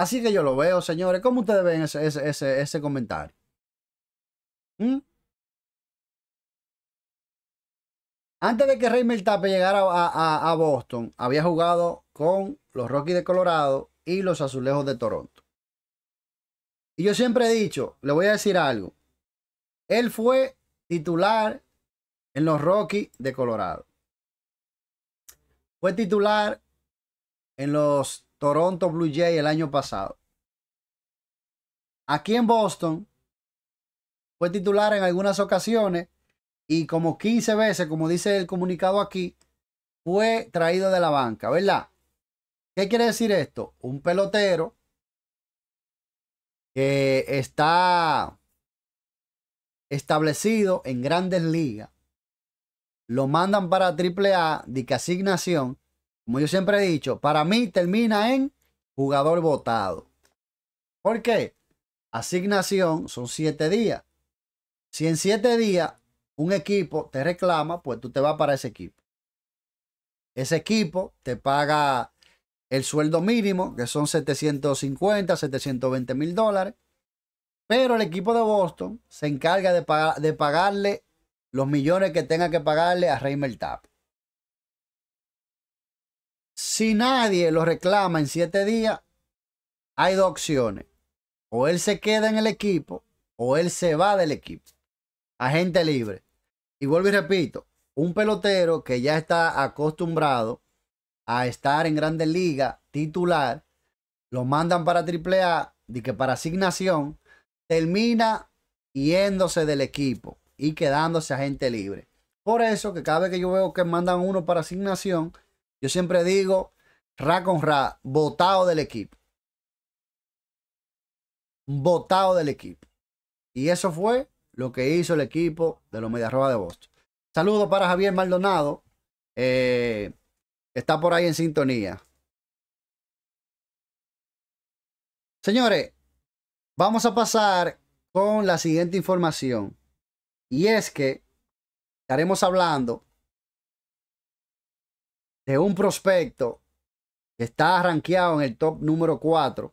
Así que yo lo veo, señores. ¿Cómo ustedes ven ese, comentario? ¿Mm? Antes de que Raymond Tape llegara a, a, Boston, había jugado con los Rockies de Colorado y los Azulejos de Toronto. Y yo siempre he dicho, le voy a decir algo. Él fue titular en los Rockies de Colorado. Fue titular en los Toronto Blue Jays el año pasado. Aquí en Boston fue titular en algunas ocasiones y como 15 veces, como dice el comunicado aquí, fue traído de la banca, ¿verdad? ¿Qué quiere decir esto? Un pelotero que está establecido en grandes ligas, lo mandan para AAA, de que asignación, como yo siempre he dicho, para mí termina en jugador votado. ¿Por qué? Asignación son siete días. Si en siete días un equipo te reclama, pues tú te vas para ese equipo. Ese equipo te paga el sueldo mínimo, que son 750, 720 mil dólares. Pero el equipo de Boston se encarga de, de pagarle los millones que tenga que pagarle a Reimer Tap. Si nadie lo reclama en siete días, hay dos opciones. O él se queda en el equipo o él se va del equipo. Agente libre. Y vuelvo y repito, un pelotero que ya está acostumbrado a estar en grandes ligas titular, lo mandan para AAA, y que para asignación, termina yéndose del equipo y quedándose agente libre. Por eso que cada vez que yo veo que mandan uno para asignación, yo siempre digo, ra con ra, votado del equipo. Votado del equipo. Y eso fue lo que hizo el equipo de los Medias de Boston. Saludos para Javier Maldonado, eh, está por ahí en sintonía. Señores, vamos a pasar con la siguiente información. Y es que estaremos hablando un prospecto que está rankeado en el top número 4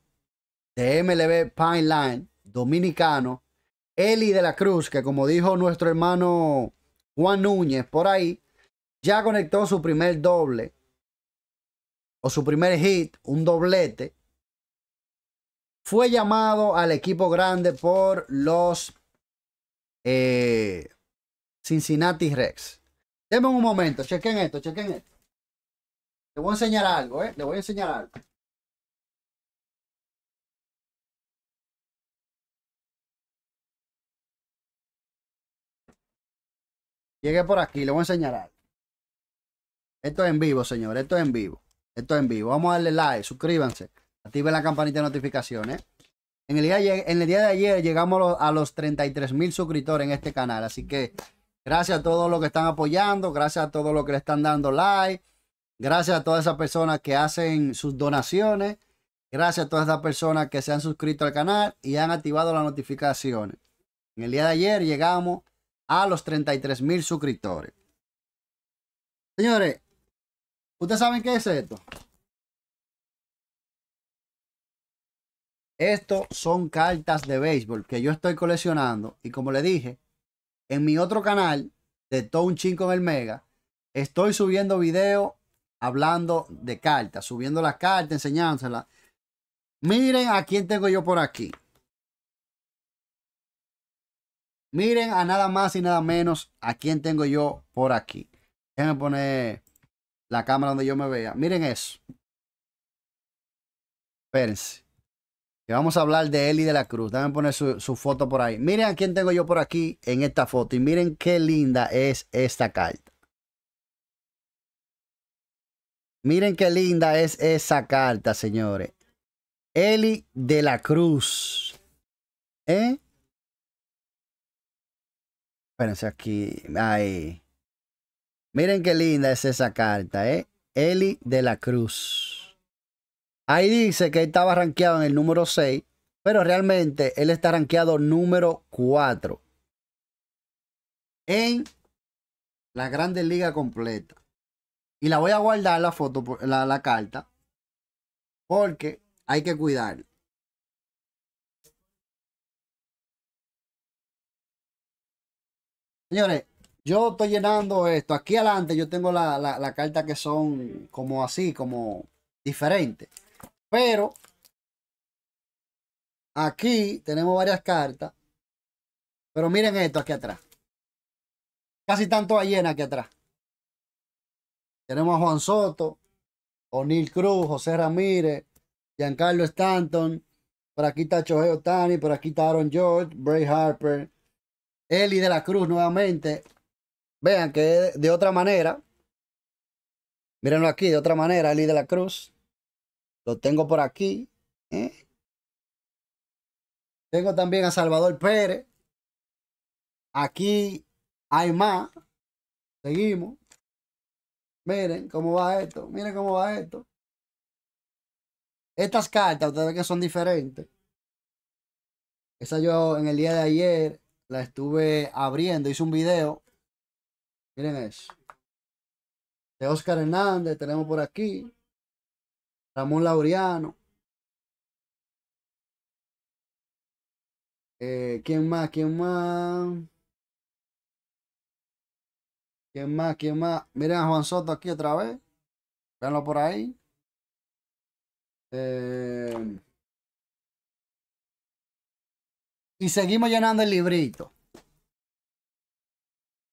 de MLB Pine Line, dominicano, Eli de la Cruz, que como dijo nuestro hermano Juan Núñez por ahí, ya conectó su primer doble o su primer hit, un doblete. Fue llamado al equipo grande por los eh, Cincinnati Rex. Denme un momento, chequen esto, chequen esto. Te voy a enseñar algo, ¿eh? Le voy a enseñar algo. Llegué por aquí, le voy a enseñar algo. Esto es en vivo, señor. Esto es en vivo. Esto es en vivo. Vamos a darle like, suscríbanse. Activen la campanita de notificaciones. En el día en el día de ayer llegamos a los 33 mil suscriptores en este canal. Así que gracias a todos los que están apoyando. Gracias a todos los que le están dando like Gracias a todas esas personas que hacen sus donaciones. Gracias a todas esas personas que se han suscrito al canal y han activado las notificaciones. En el día de ayer llegamos a los 33 mil suscriptores. Señores, ¿ustedes saben qué es esto? Esto son cartas de béisbol que yo estoy coleccionando. Y como le dije, en mi otro canal de Todo un Chin con el Mega, estoy subiendo videos hablando de cartas, subiendo la carta enseñándosela Miren a quién tengo yo por aquí. Miren a nada más y nada menos a quién tengo yo por aquí. Déjenme poner la cámara donde yo me vea. Miren eso. Espérense. Que vamos a hablar de él y de la Cruz. Déjenme poner su, su foto por ahí. Miren a quién tengo yo por aquí en esta foto. Y miren qué linda es esta carta. Miren qué linda es esa carta, señores. Eli de la Cruz. ¿Eh? Espérense aquí. Ahí. Miren qué linda es esa carta, ¿eh? Eli de la Cruz. Ahí dice que estaba rankeado en el número 6, pero realmente él está rankeado número 4 en la Grande Liga completa. Y la voy a guardar la foto, la, la carta, porque hay que cuidar Señores, yo estoy llenando esto. Aquí adelante yo tengo la, la, la carta que son como así, como diferentes. Pero aquí tenemos varias cartas. Pero miren esto aquí atrás. Casi tanto llena aquí atrás. Tenemos a Juan Soto, O'Neill Cruz, José Ramírez, Giancarlo Stanton, por aquí está Chojeo Tani, por aquí está Aaron George, Bray Harper, Eli de la Cruz nuevamente. Vean que de otra manera, mírenlo aquí, de otra manera, Eli de la Cruz. Lo tengo por aquí. ¿eh? Tengo también a Salvador Pérez. Aquí hay más. Seguimos. Miren cómo va esto, miren cómo va esto. Estas cartas, ustedes ven que son diferentes. Esa yo en el día de ayer la estuve abriendo, hice un video. Miren eso. De Oscar Hernández, tenemos por aquí. Ramón Laureano. Eh, ¿Quién más? ¿Quién más? ¿Quién más? ¿Quién más? Miren a Juan Soto aquí otra vez. Veanlo por ahí. Eh, y seguimos llenando el librito.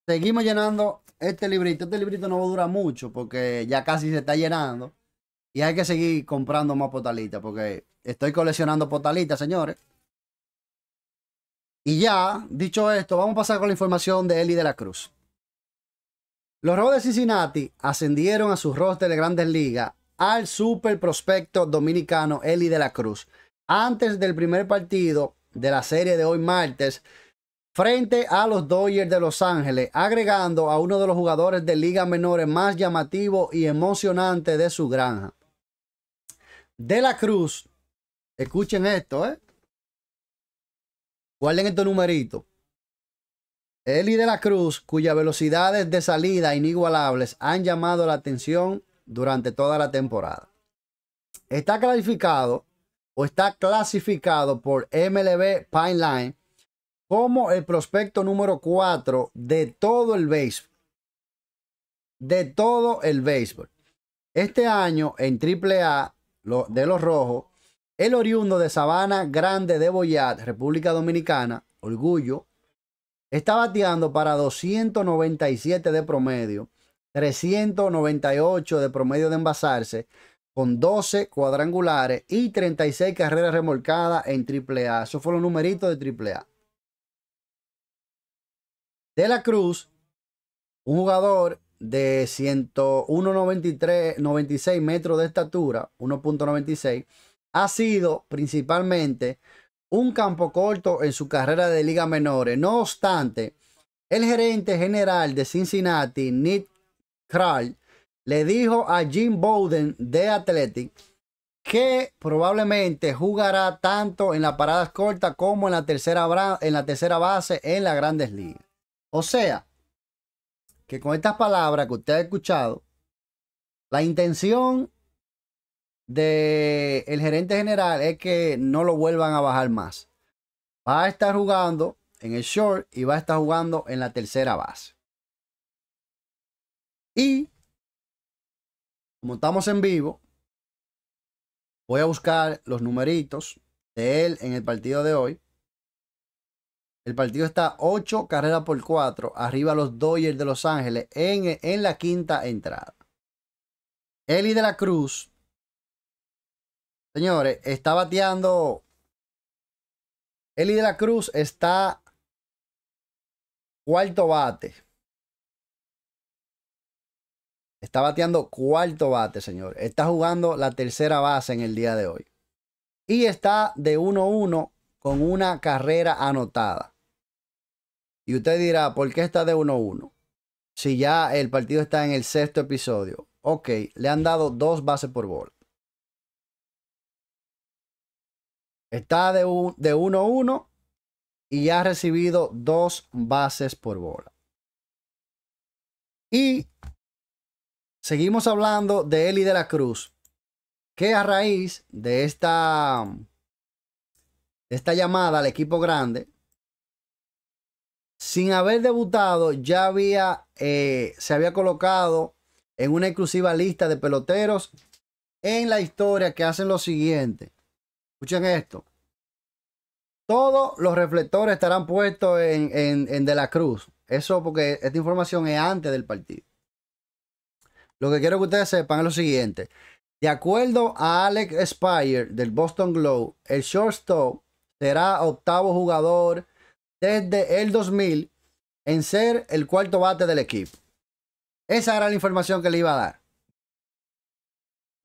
Seguimos llenando este librito. Este librito no dura mucho porque ya casi se está llenando. Y hay que seguir comprando más potalitas porque estoy coleccionando potalitas, señores. Y ya, dicho esto, vamos a pasar con la información de Eli de la Cruz. Los Rojos de Cincinnati ascendieron a su roster de grandes ligas al super prospecto dominicano Eli de la Cruz antes del primer partido de la serie de hoy martes frente a los Dodgers de Los Ángeles, agregando a uno de los jugadores de Liga menores más llamativo y emocionante de su granja. De la Cruz, escuchen esto, ¿eh? Guarden estos numeritos. Eli de la Cruz, cuyas velocidades de salida inigualables han llamado la atención durante toda la temporada. Está clasificado o está clasificado por MLB Line como el prospecto número 4 de todo el béisbol. De todo el béisbol. Este año en AAA A de los Rojos, el oriundo de Sabana Grande de Boyat, República Dominicana, orgullo Está bateando para 297 de promedio, 398 de promedio de envasarse, con 12 cuadrangulares y 36 carreras remolcadas en AAA. Eso fue los numeritos de AAA. De la Cruz, un jugador de 96 metros de estatura, 1.96, ha sido principalmente un campo corto en su carrera de liga menores. No obstante, el gerente general de Cincinnati, Nick Kral, le dijo a Jim Bowden de Athletic que probablemente jugará tanto en las paradas cortas como en la tercera, en la tercera base en las grandes ligas. O sea, que con estas palabras que usted ha escuchado, la intención de el gerente general es que no lo vuelvan a bajar más. Va a estar jugando en el short y va a estar jugando en la tercera base. Y como estamos en vivo, voy a buscar los numeritos de él en el partido de hoy. El partido está 8 carreras por 4 arriba los Dodgers de Los Ángeles en, en la quinta entrada. Eli de la Cruz Señores, está bateando. Eli de la Cruz está cuarto bate. Está bateando cuarto bate, señor. Está jugando la tercera base en el día de hoy. Y está de 1-1 con una carrera anotada. Y usted dirá, ¿por qué está de 1-1? Si ya el partido está en el sexto episodio. Ok, le han dado dos bases por bola. Está de 1-1 uno, y ha recibido dos bases por bola. Y seguimos hablando de Eli de la Cruz, que a raíz de esta, esta llamada al equipo grande, sin haber debutado, ya había, eh, se había colocado en una exclusiva lista de peloteros en la historia que hacen lo siguiente Escuchen esto. Todos los reflectores estarán puestos en, De la Cruz. Eso porque esta información es antes del partido. Lo que quiero que ustedes sepan es lo siguiente. De acuerdo a Alex Spire del Boston Globe, el shortstop será octavo jugador desde el 2000 en ser el cuarto bate del equipo. Esa era la información que le iba a dar.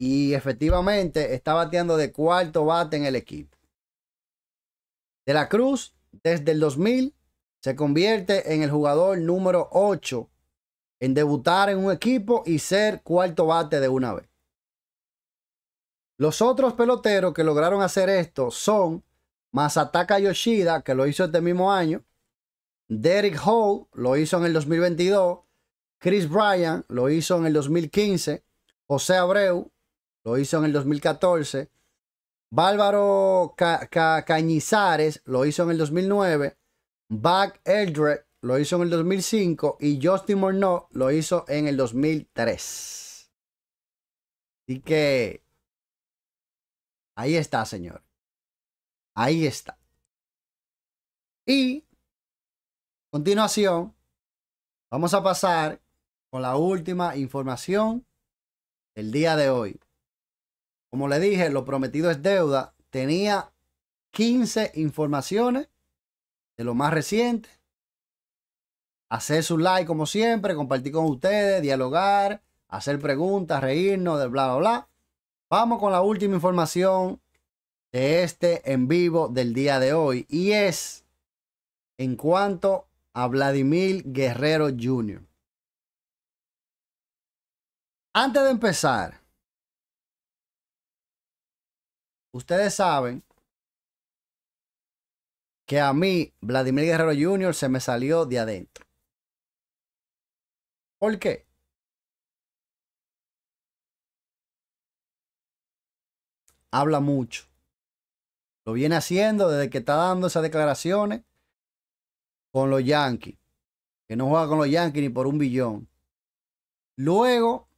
Y efectivamente está bateando de cuarto bate en el equipo. De la Cruz, desde el 2000, se convierte en el jugador número 8 en debutar en un equipo y ser cuarto bate de una vez. Los otros peloteros que lograron hacer esto son Masataka Yoshida, que lo hizo este mismo año, Derek Hall lo hizo en el 2022, Chris Bryan lo hizo en el 2015, José Abreu lo hizo en el 2014. Bálvaro Ca Cañizares lo hizo en el 2009. Back Eldred lo hizo en el 2005 y Justin Morneau lo hizo en el 2003. Así que ahí está, señor. Ahí está. Y continuación, vamos a pasar con la última información del día de hoy. Como le dije, lo prometido es deuda. Tenía 15 informaciones de lo más reciente. Hacer su like como siempre, compartir con ustedes, dialogar, hacer preguntas, reírnos, de bla, bla, bla. Vamos con la última información de este en vivo del día de hoy. Y es en cuanto a Vladimir Guerrero Jr. Antes de empezar, ustedes saben que a mí Vladimir Guerrero Jr. se me salió de adentro. ¿Por qué? Habla mucho. Lo viene haciendo desde que está dando esas declaraciones con los Yankees. Que no juega con los Yankees ni por un billón. Luego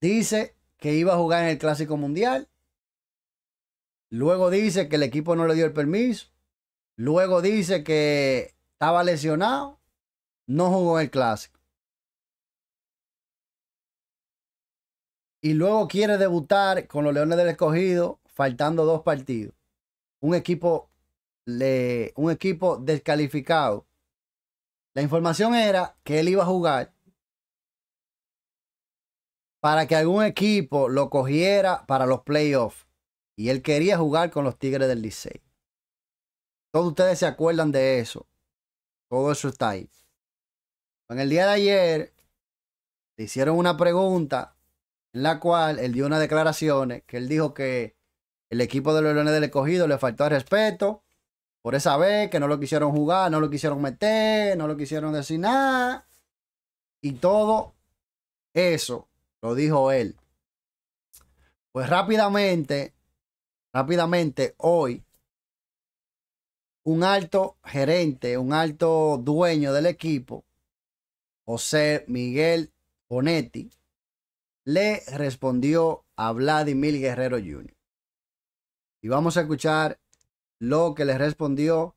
dice que iba a jugar en el Clásico Mundial Luego dice que el equipo no le dio el permiso. Luego dice que estaba lesionado. No jugó el clásico. Y luego quiere debutar con los Leones del Escogido, faltando dos partidos. Un equipo, un equipo descalificado. La información era que él iba a jugar para que algún equipo lo cogiera para los playoffs. Y él quería jugar con los Tigres del Licey. Todos ustedes se acuerdan de eso. Todo eso está ahí. En el día de ayer le hicieron una pregunta en la cual él dio una declaración que él dijo que el equipo de los Leones del Escogido le faltó el respeto por esa vez que no lo quisieron jugar, no lo quisieron meter, no lo quisieron decir nada. Y todo eso lo dijo él. Pues rápidamente rápidamente, hoy, un alto gerente, un alto dueño del equipo, José Miguel Bonetti, le respondió a Vladimir Guerrero Jr. Y vamos a escuchar lo que le respondió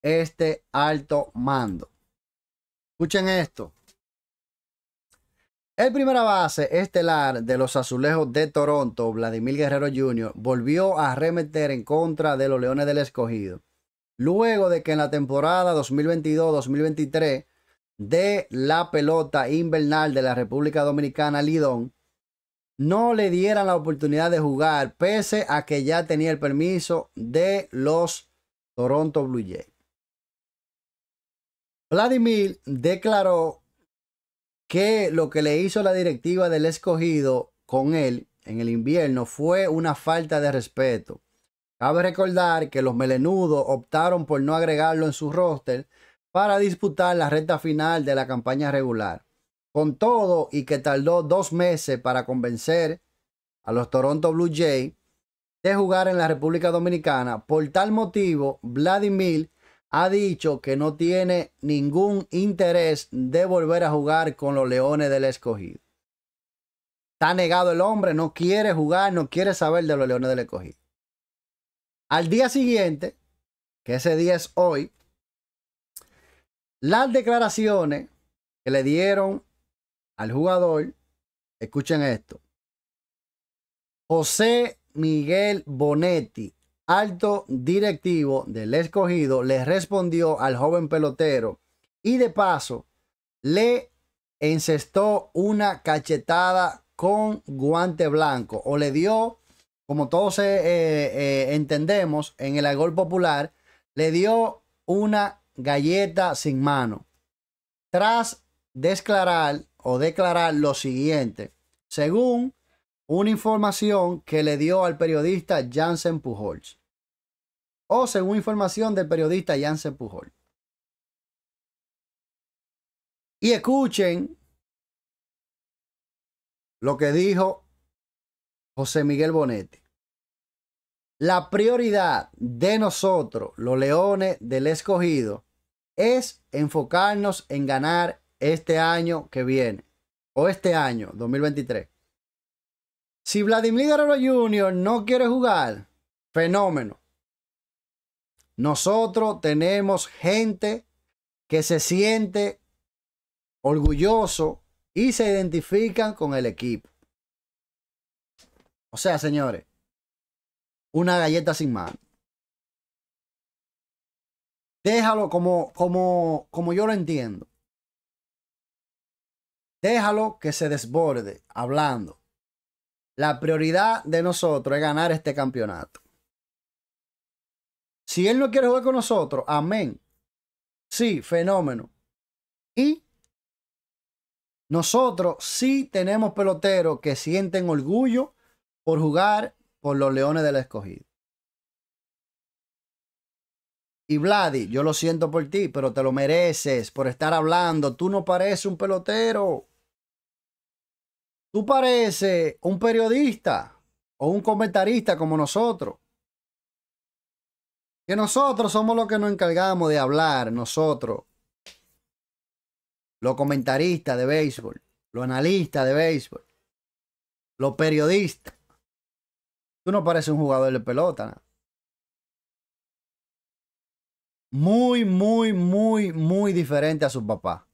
este alto mando. Escuchen esto. El primera base estelar de los Azulejos de Toronto, Vladimir Guerrero Jr., volvió a remeter en contra de los Leones del Escogido, luego de que en la temporada 2022-2023 de la pelota invernal de la República Dominicana, Lidón, no le dieran la oportunidad de jugar, pese a que ya tenía el permiso de los Toronto Blue Jays. Vladimir declaró que lo que le hizo la directiva del escogido con él en el invierno fue una falta de respeto. Cabe recordar que los melenudos optaron por no agregarlo en su roster para disputar la recta final de la campaña regular. Con todo y que tardó dos meses para convencer a los Toronto Blue Jays de jugar en la República Dominicana, por tal motivo, Vladimir ha dicho que no tiene ningún interés de volver a jugar con los Leones del Escogido. Está negado el hombre, no quiere jugar, no quiere saber de los Leones del Escogido. Al día siguiente, que ese día es hoy, las declaraciones que le dieron al jugador, escuchen esto. José Miguel Bonetti, alto directivo del escogido le respondió al joven pelotero y de paso le encestó una cachetada con guante blanco o le dio, como todos eh, eh, eh, entendemos en el agol popular, le dio una galleta sin mano. Tras declarar o declarar lo siguiente, según una información que le dio al periodista Jansen Pujols. O según información del periodista Jansen Pujols. Y escuchen lo que dijo José Miguel Bonetti. La prioridad de nosotros, los leones del escogido, es enfocarnos en ganar este año que viene, o este año, 2023. Si Vladimir Guerrero Jr. no quiere jugar, fenómeno. Nosotros tenemos gente que se siente orgulloso y se identifica con el equipo. O sea, señores, una galleta sin mano. Déjalo como, como yo lo entiendo. Déjalo que se desborde hablando. La prioridad de nosotros es ganar este campeonato. Si él no quiere jugar con nosotros, amén. Sí, fenómeno. Y nosotros sí tenemos peloteros que sienten orgullo por jugar por los Leones del escogida. Y Vladi, yo lo siento por ti, pero te lo mereces por estar hablando. Tú no pareces un pelotero. Tú pareces un periodista o un comentarista como nosotros. Que nosotros somos los que nos encargamos de hablar, nosotros. Los comentaristas de béisbol, los analistas de béisbol, los periodistas. Tú no pareces un jugador de pelota. Muy, muy, muy, muy diferente a su papá.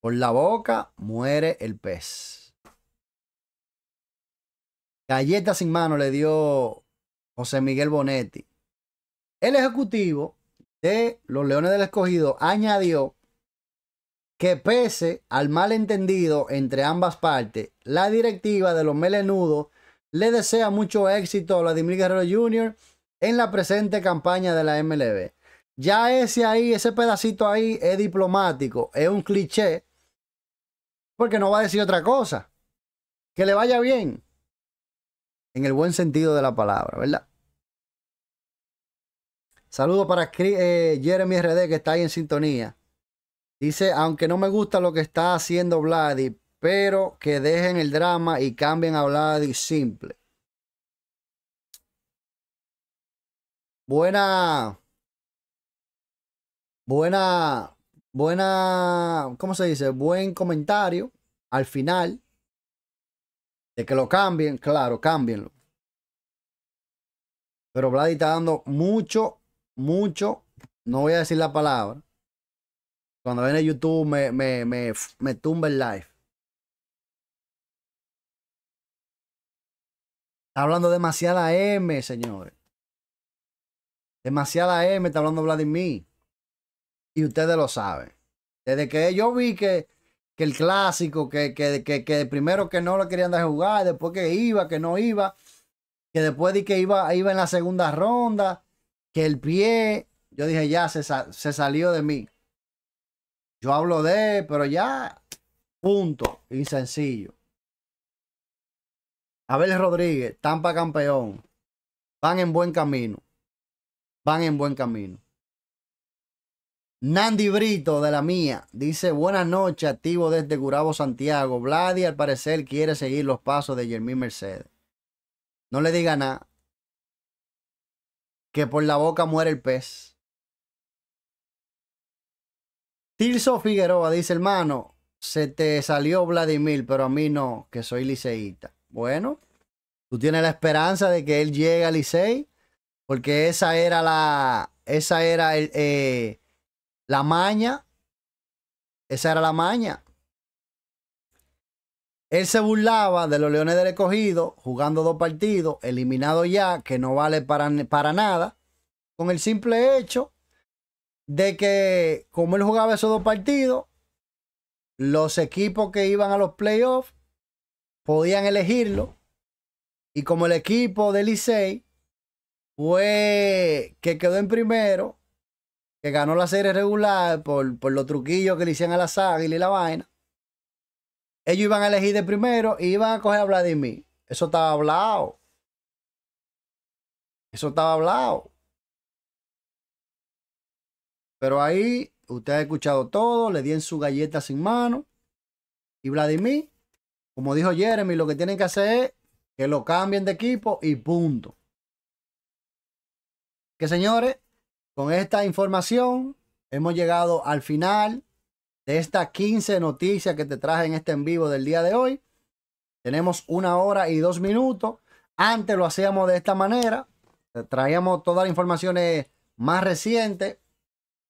Por la boca muere el pez. Galleta sin mano le dio José Miguel Bonetti. El ejecutivo de los Leones del Escogido añadió que pese al malentendido entre ambas partes, la directiva de los melenudos le desea mucho éxito a Vladimir Guerrero Jr. en la presente campaña de la MLB. Ya ese ahí, ese pedacito ahí es diplomático, es un cliché, porque no va a decir otra cosa. Que le vaya bien. En el buen sentido de la palabra, ¿verdad? Saludo para eh, Jeremy RD que está ahí en sintonía. Dice, aunque no me gusta lo que está haciendo Vladi, pero que dejen el drama y cambien a Vladi simple. Buena. Buena buena, ¿cómo se dice? Buen comentario al final de que lo cambien, claro, cámbienlo. Pero Vladi está dando mucho, mucho, no voy a decir la palabra. Cuando viene YouTube me, me, me, tumba el live. Está hablando demasiada M, señores. Demasiada M está hablando Vladimir y ustedes lo saben. Desde que yo vi que, que el clásico, que, primero que no lo querían dar jugar, después que iba, que no iba, que después de que iba, iba en la segunda ronda, que el pie, yo dije ya se, salió de mí. Yo hablo de, pero ya, punto y sencillo. Abel Rodríguez, Tampa campeón. Van en buen camino. Van en buen camino. Nandy Brito de la mía dice: Buenas noches, activo desde Curabo, Santiago. Vladi, al parecer, quiere seguir los pasos de Jermín Mercedes. No le diga nada. Que por la boca muere el pez. Tilso Figueroa dice: Hermano, se te salió Vladimir, pero a mí no, que soy liceíta. Bueno, tú tienes la esperanza de que él llegue a Licey, porque esa era la. Esa era el. Eh, la maña, esa era la maña. Él se burlaba de los Leones del Recogido. jugando dos partidos, eliminado ya, que no vale para, para nada, con el simple hecho de que como él jugaba esos dos partidos, los equipos que iban a los playoffs podían elegirlo. Y como el equipo de Licey fue que quedó en primero, que ganó la serie regular por, los truquillos que le hicieron a las águilas y la vaina. Ellos iban a elegir de primero y iban a coger a Vladimir. Eso estaba hablado. Eso estaba hablado. Pero ahí usted ha escuchado todo, le dieron su galleta sin mano. Y Vladimir, como dijo Jeremy, lo que tienen que hacer es que lo cambien de equipo y punto. Que señores, con esta información hemos llegado al final de estas 15 noticias que te traje en este en vivo del día de hoy. Tenemos una hora y dos minutos. Antes lo hacíamos de esta manera. Traíamos todas las informaciones más recientes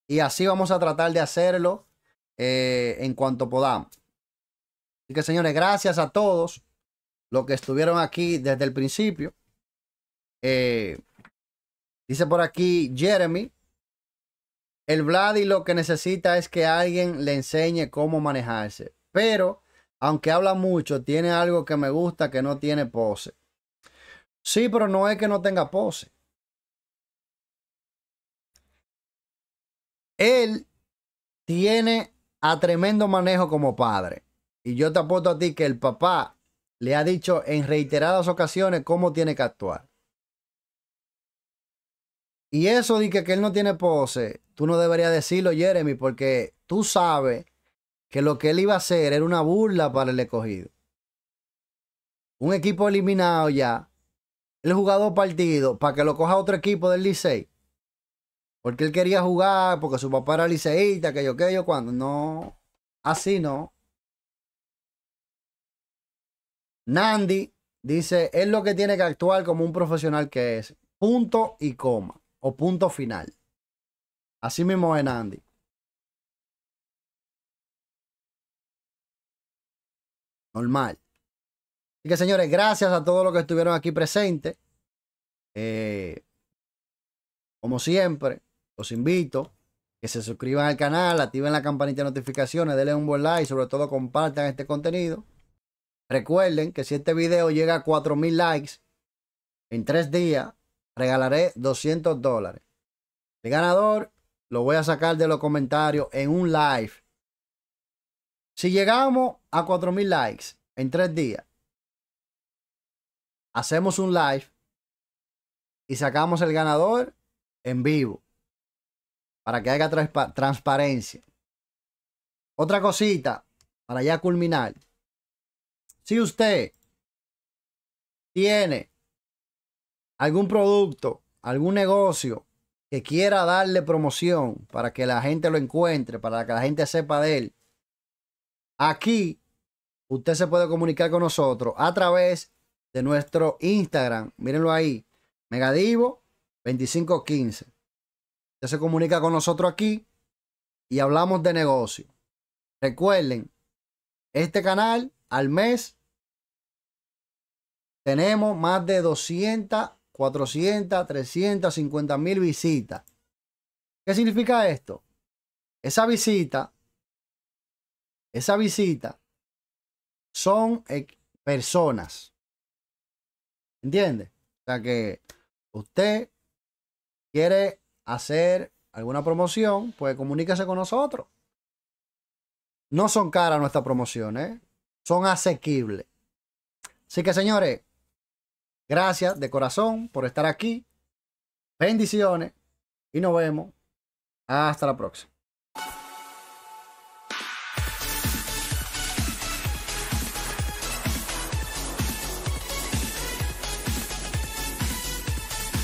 y así vamos a tratar de hacerlo eh, en cuanto podamos. Así que señores, gracias a todos los que estuvieron aquí desde el principio. Eh, Dice por aquí Jeremy. El Vladi lo que necesita es que alguien le enseñe cómo manejarse. Pero, aunque habla mucho, tiene algo que me gusta que no tiene pose. Sí, pero no es que no tenga pose. Él tiene a tremendo manejo como padre. Y yo te apuesto a ti que el papá le ha dicho en reiteradas ocasiones cómo tiene que actuar. Y eso de que, él no tiene pose, tú no deberías decirlo, Jeremy, porque tú sabes que lo que él iba a hacer era una burla para el escogido. Un equipo eliminado ya. Él jugador partido para que lo coja otro equipo del Licey. Porque él quería jugar, porque su papá era liceísta, que yo, que yo, cuando. No, así no. Nandi dice, es lo que tiene que actuar como un profesional que es. Punto y coma o punto final. Así mismo en Andy. Normal. Así que señores, gracias a todos los que estuvieron aquí presentes. Eh, como siempre, los invito que se suscriban al canal, activen la campanita de notificaciones, denle un buen like, sobre todo compartan este contenido. Recuerden que si este video llega a 4.000 likes en tres días, regalaré 200 dólares. El ganador lo voy a sacar de los comentarios en un live. Si llegamos a 4.000 likes en tres días, hacemos un live y sacamos el ganador en vivo para que haya transparencia. Otra cosita para ya culminar. Si usted tiene algún producto, algún negocio que quiera darle promoción para que la gente lo encuentre, para que la gente sepa de él, aquí usted se puede comunicar con nosotros a través de nuestro Instagram. Mírenlo ahí, Megadivo2515. Usted se comunica con nosotros aquí y hablamos de negocio. Recuerden, este canal al mes tenemos más de 200 400, 350 mil visitas. ¿Qué significa esto? Esa visita, esa visita son personas. ¿Entiende? O sea que usted quiere hacer alguna promoción, pues comuníquese con nosotros. No son caras nuestras promociones, ¿eh? son asequibles. Así que señores, Gracias de corazón por estar aquí. Bendiciones y nos vemos. Hasta la próxima.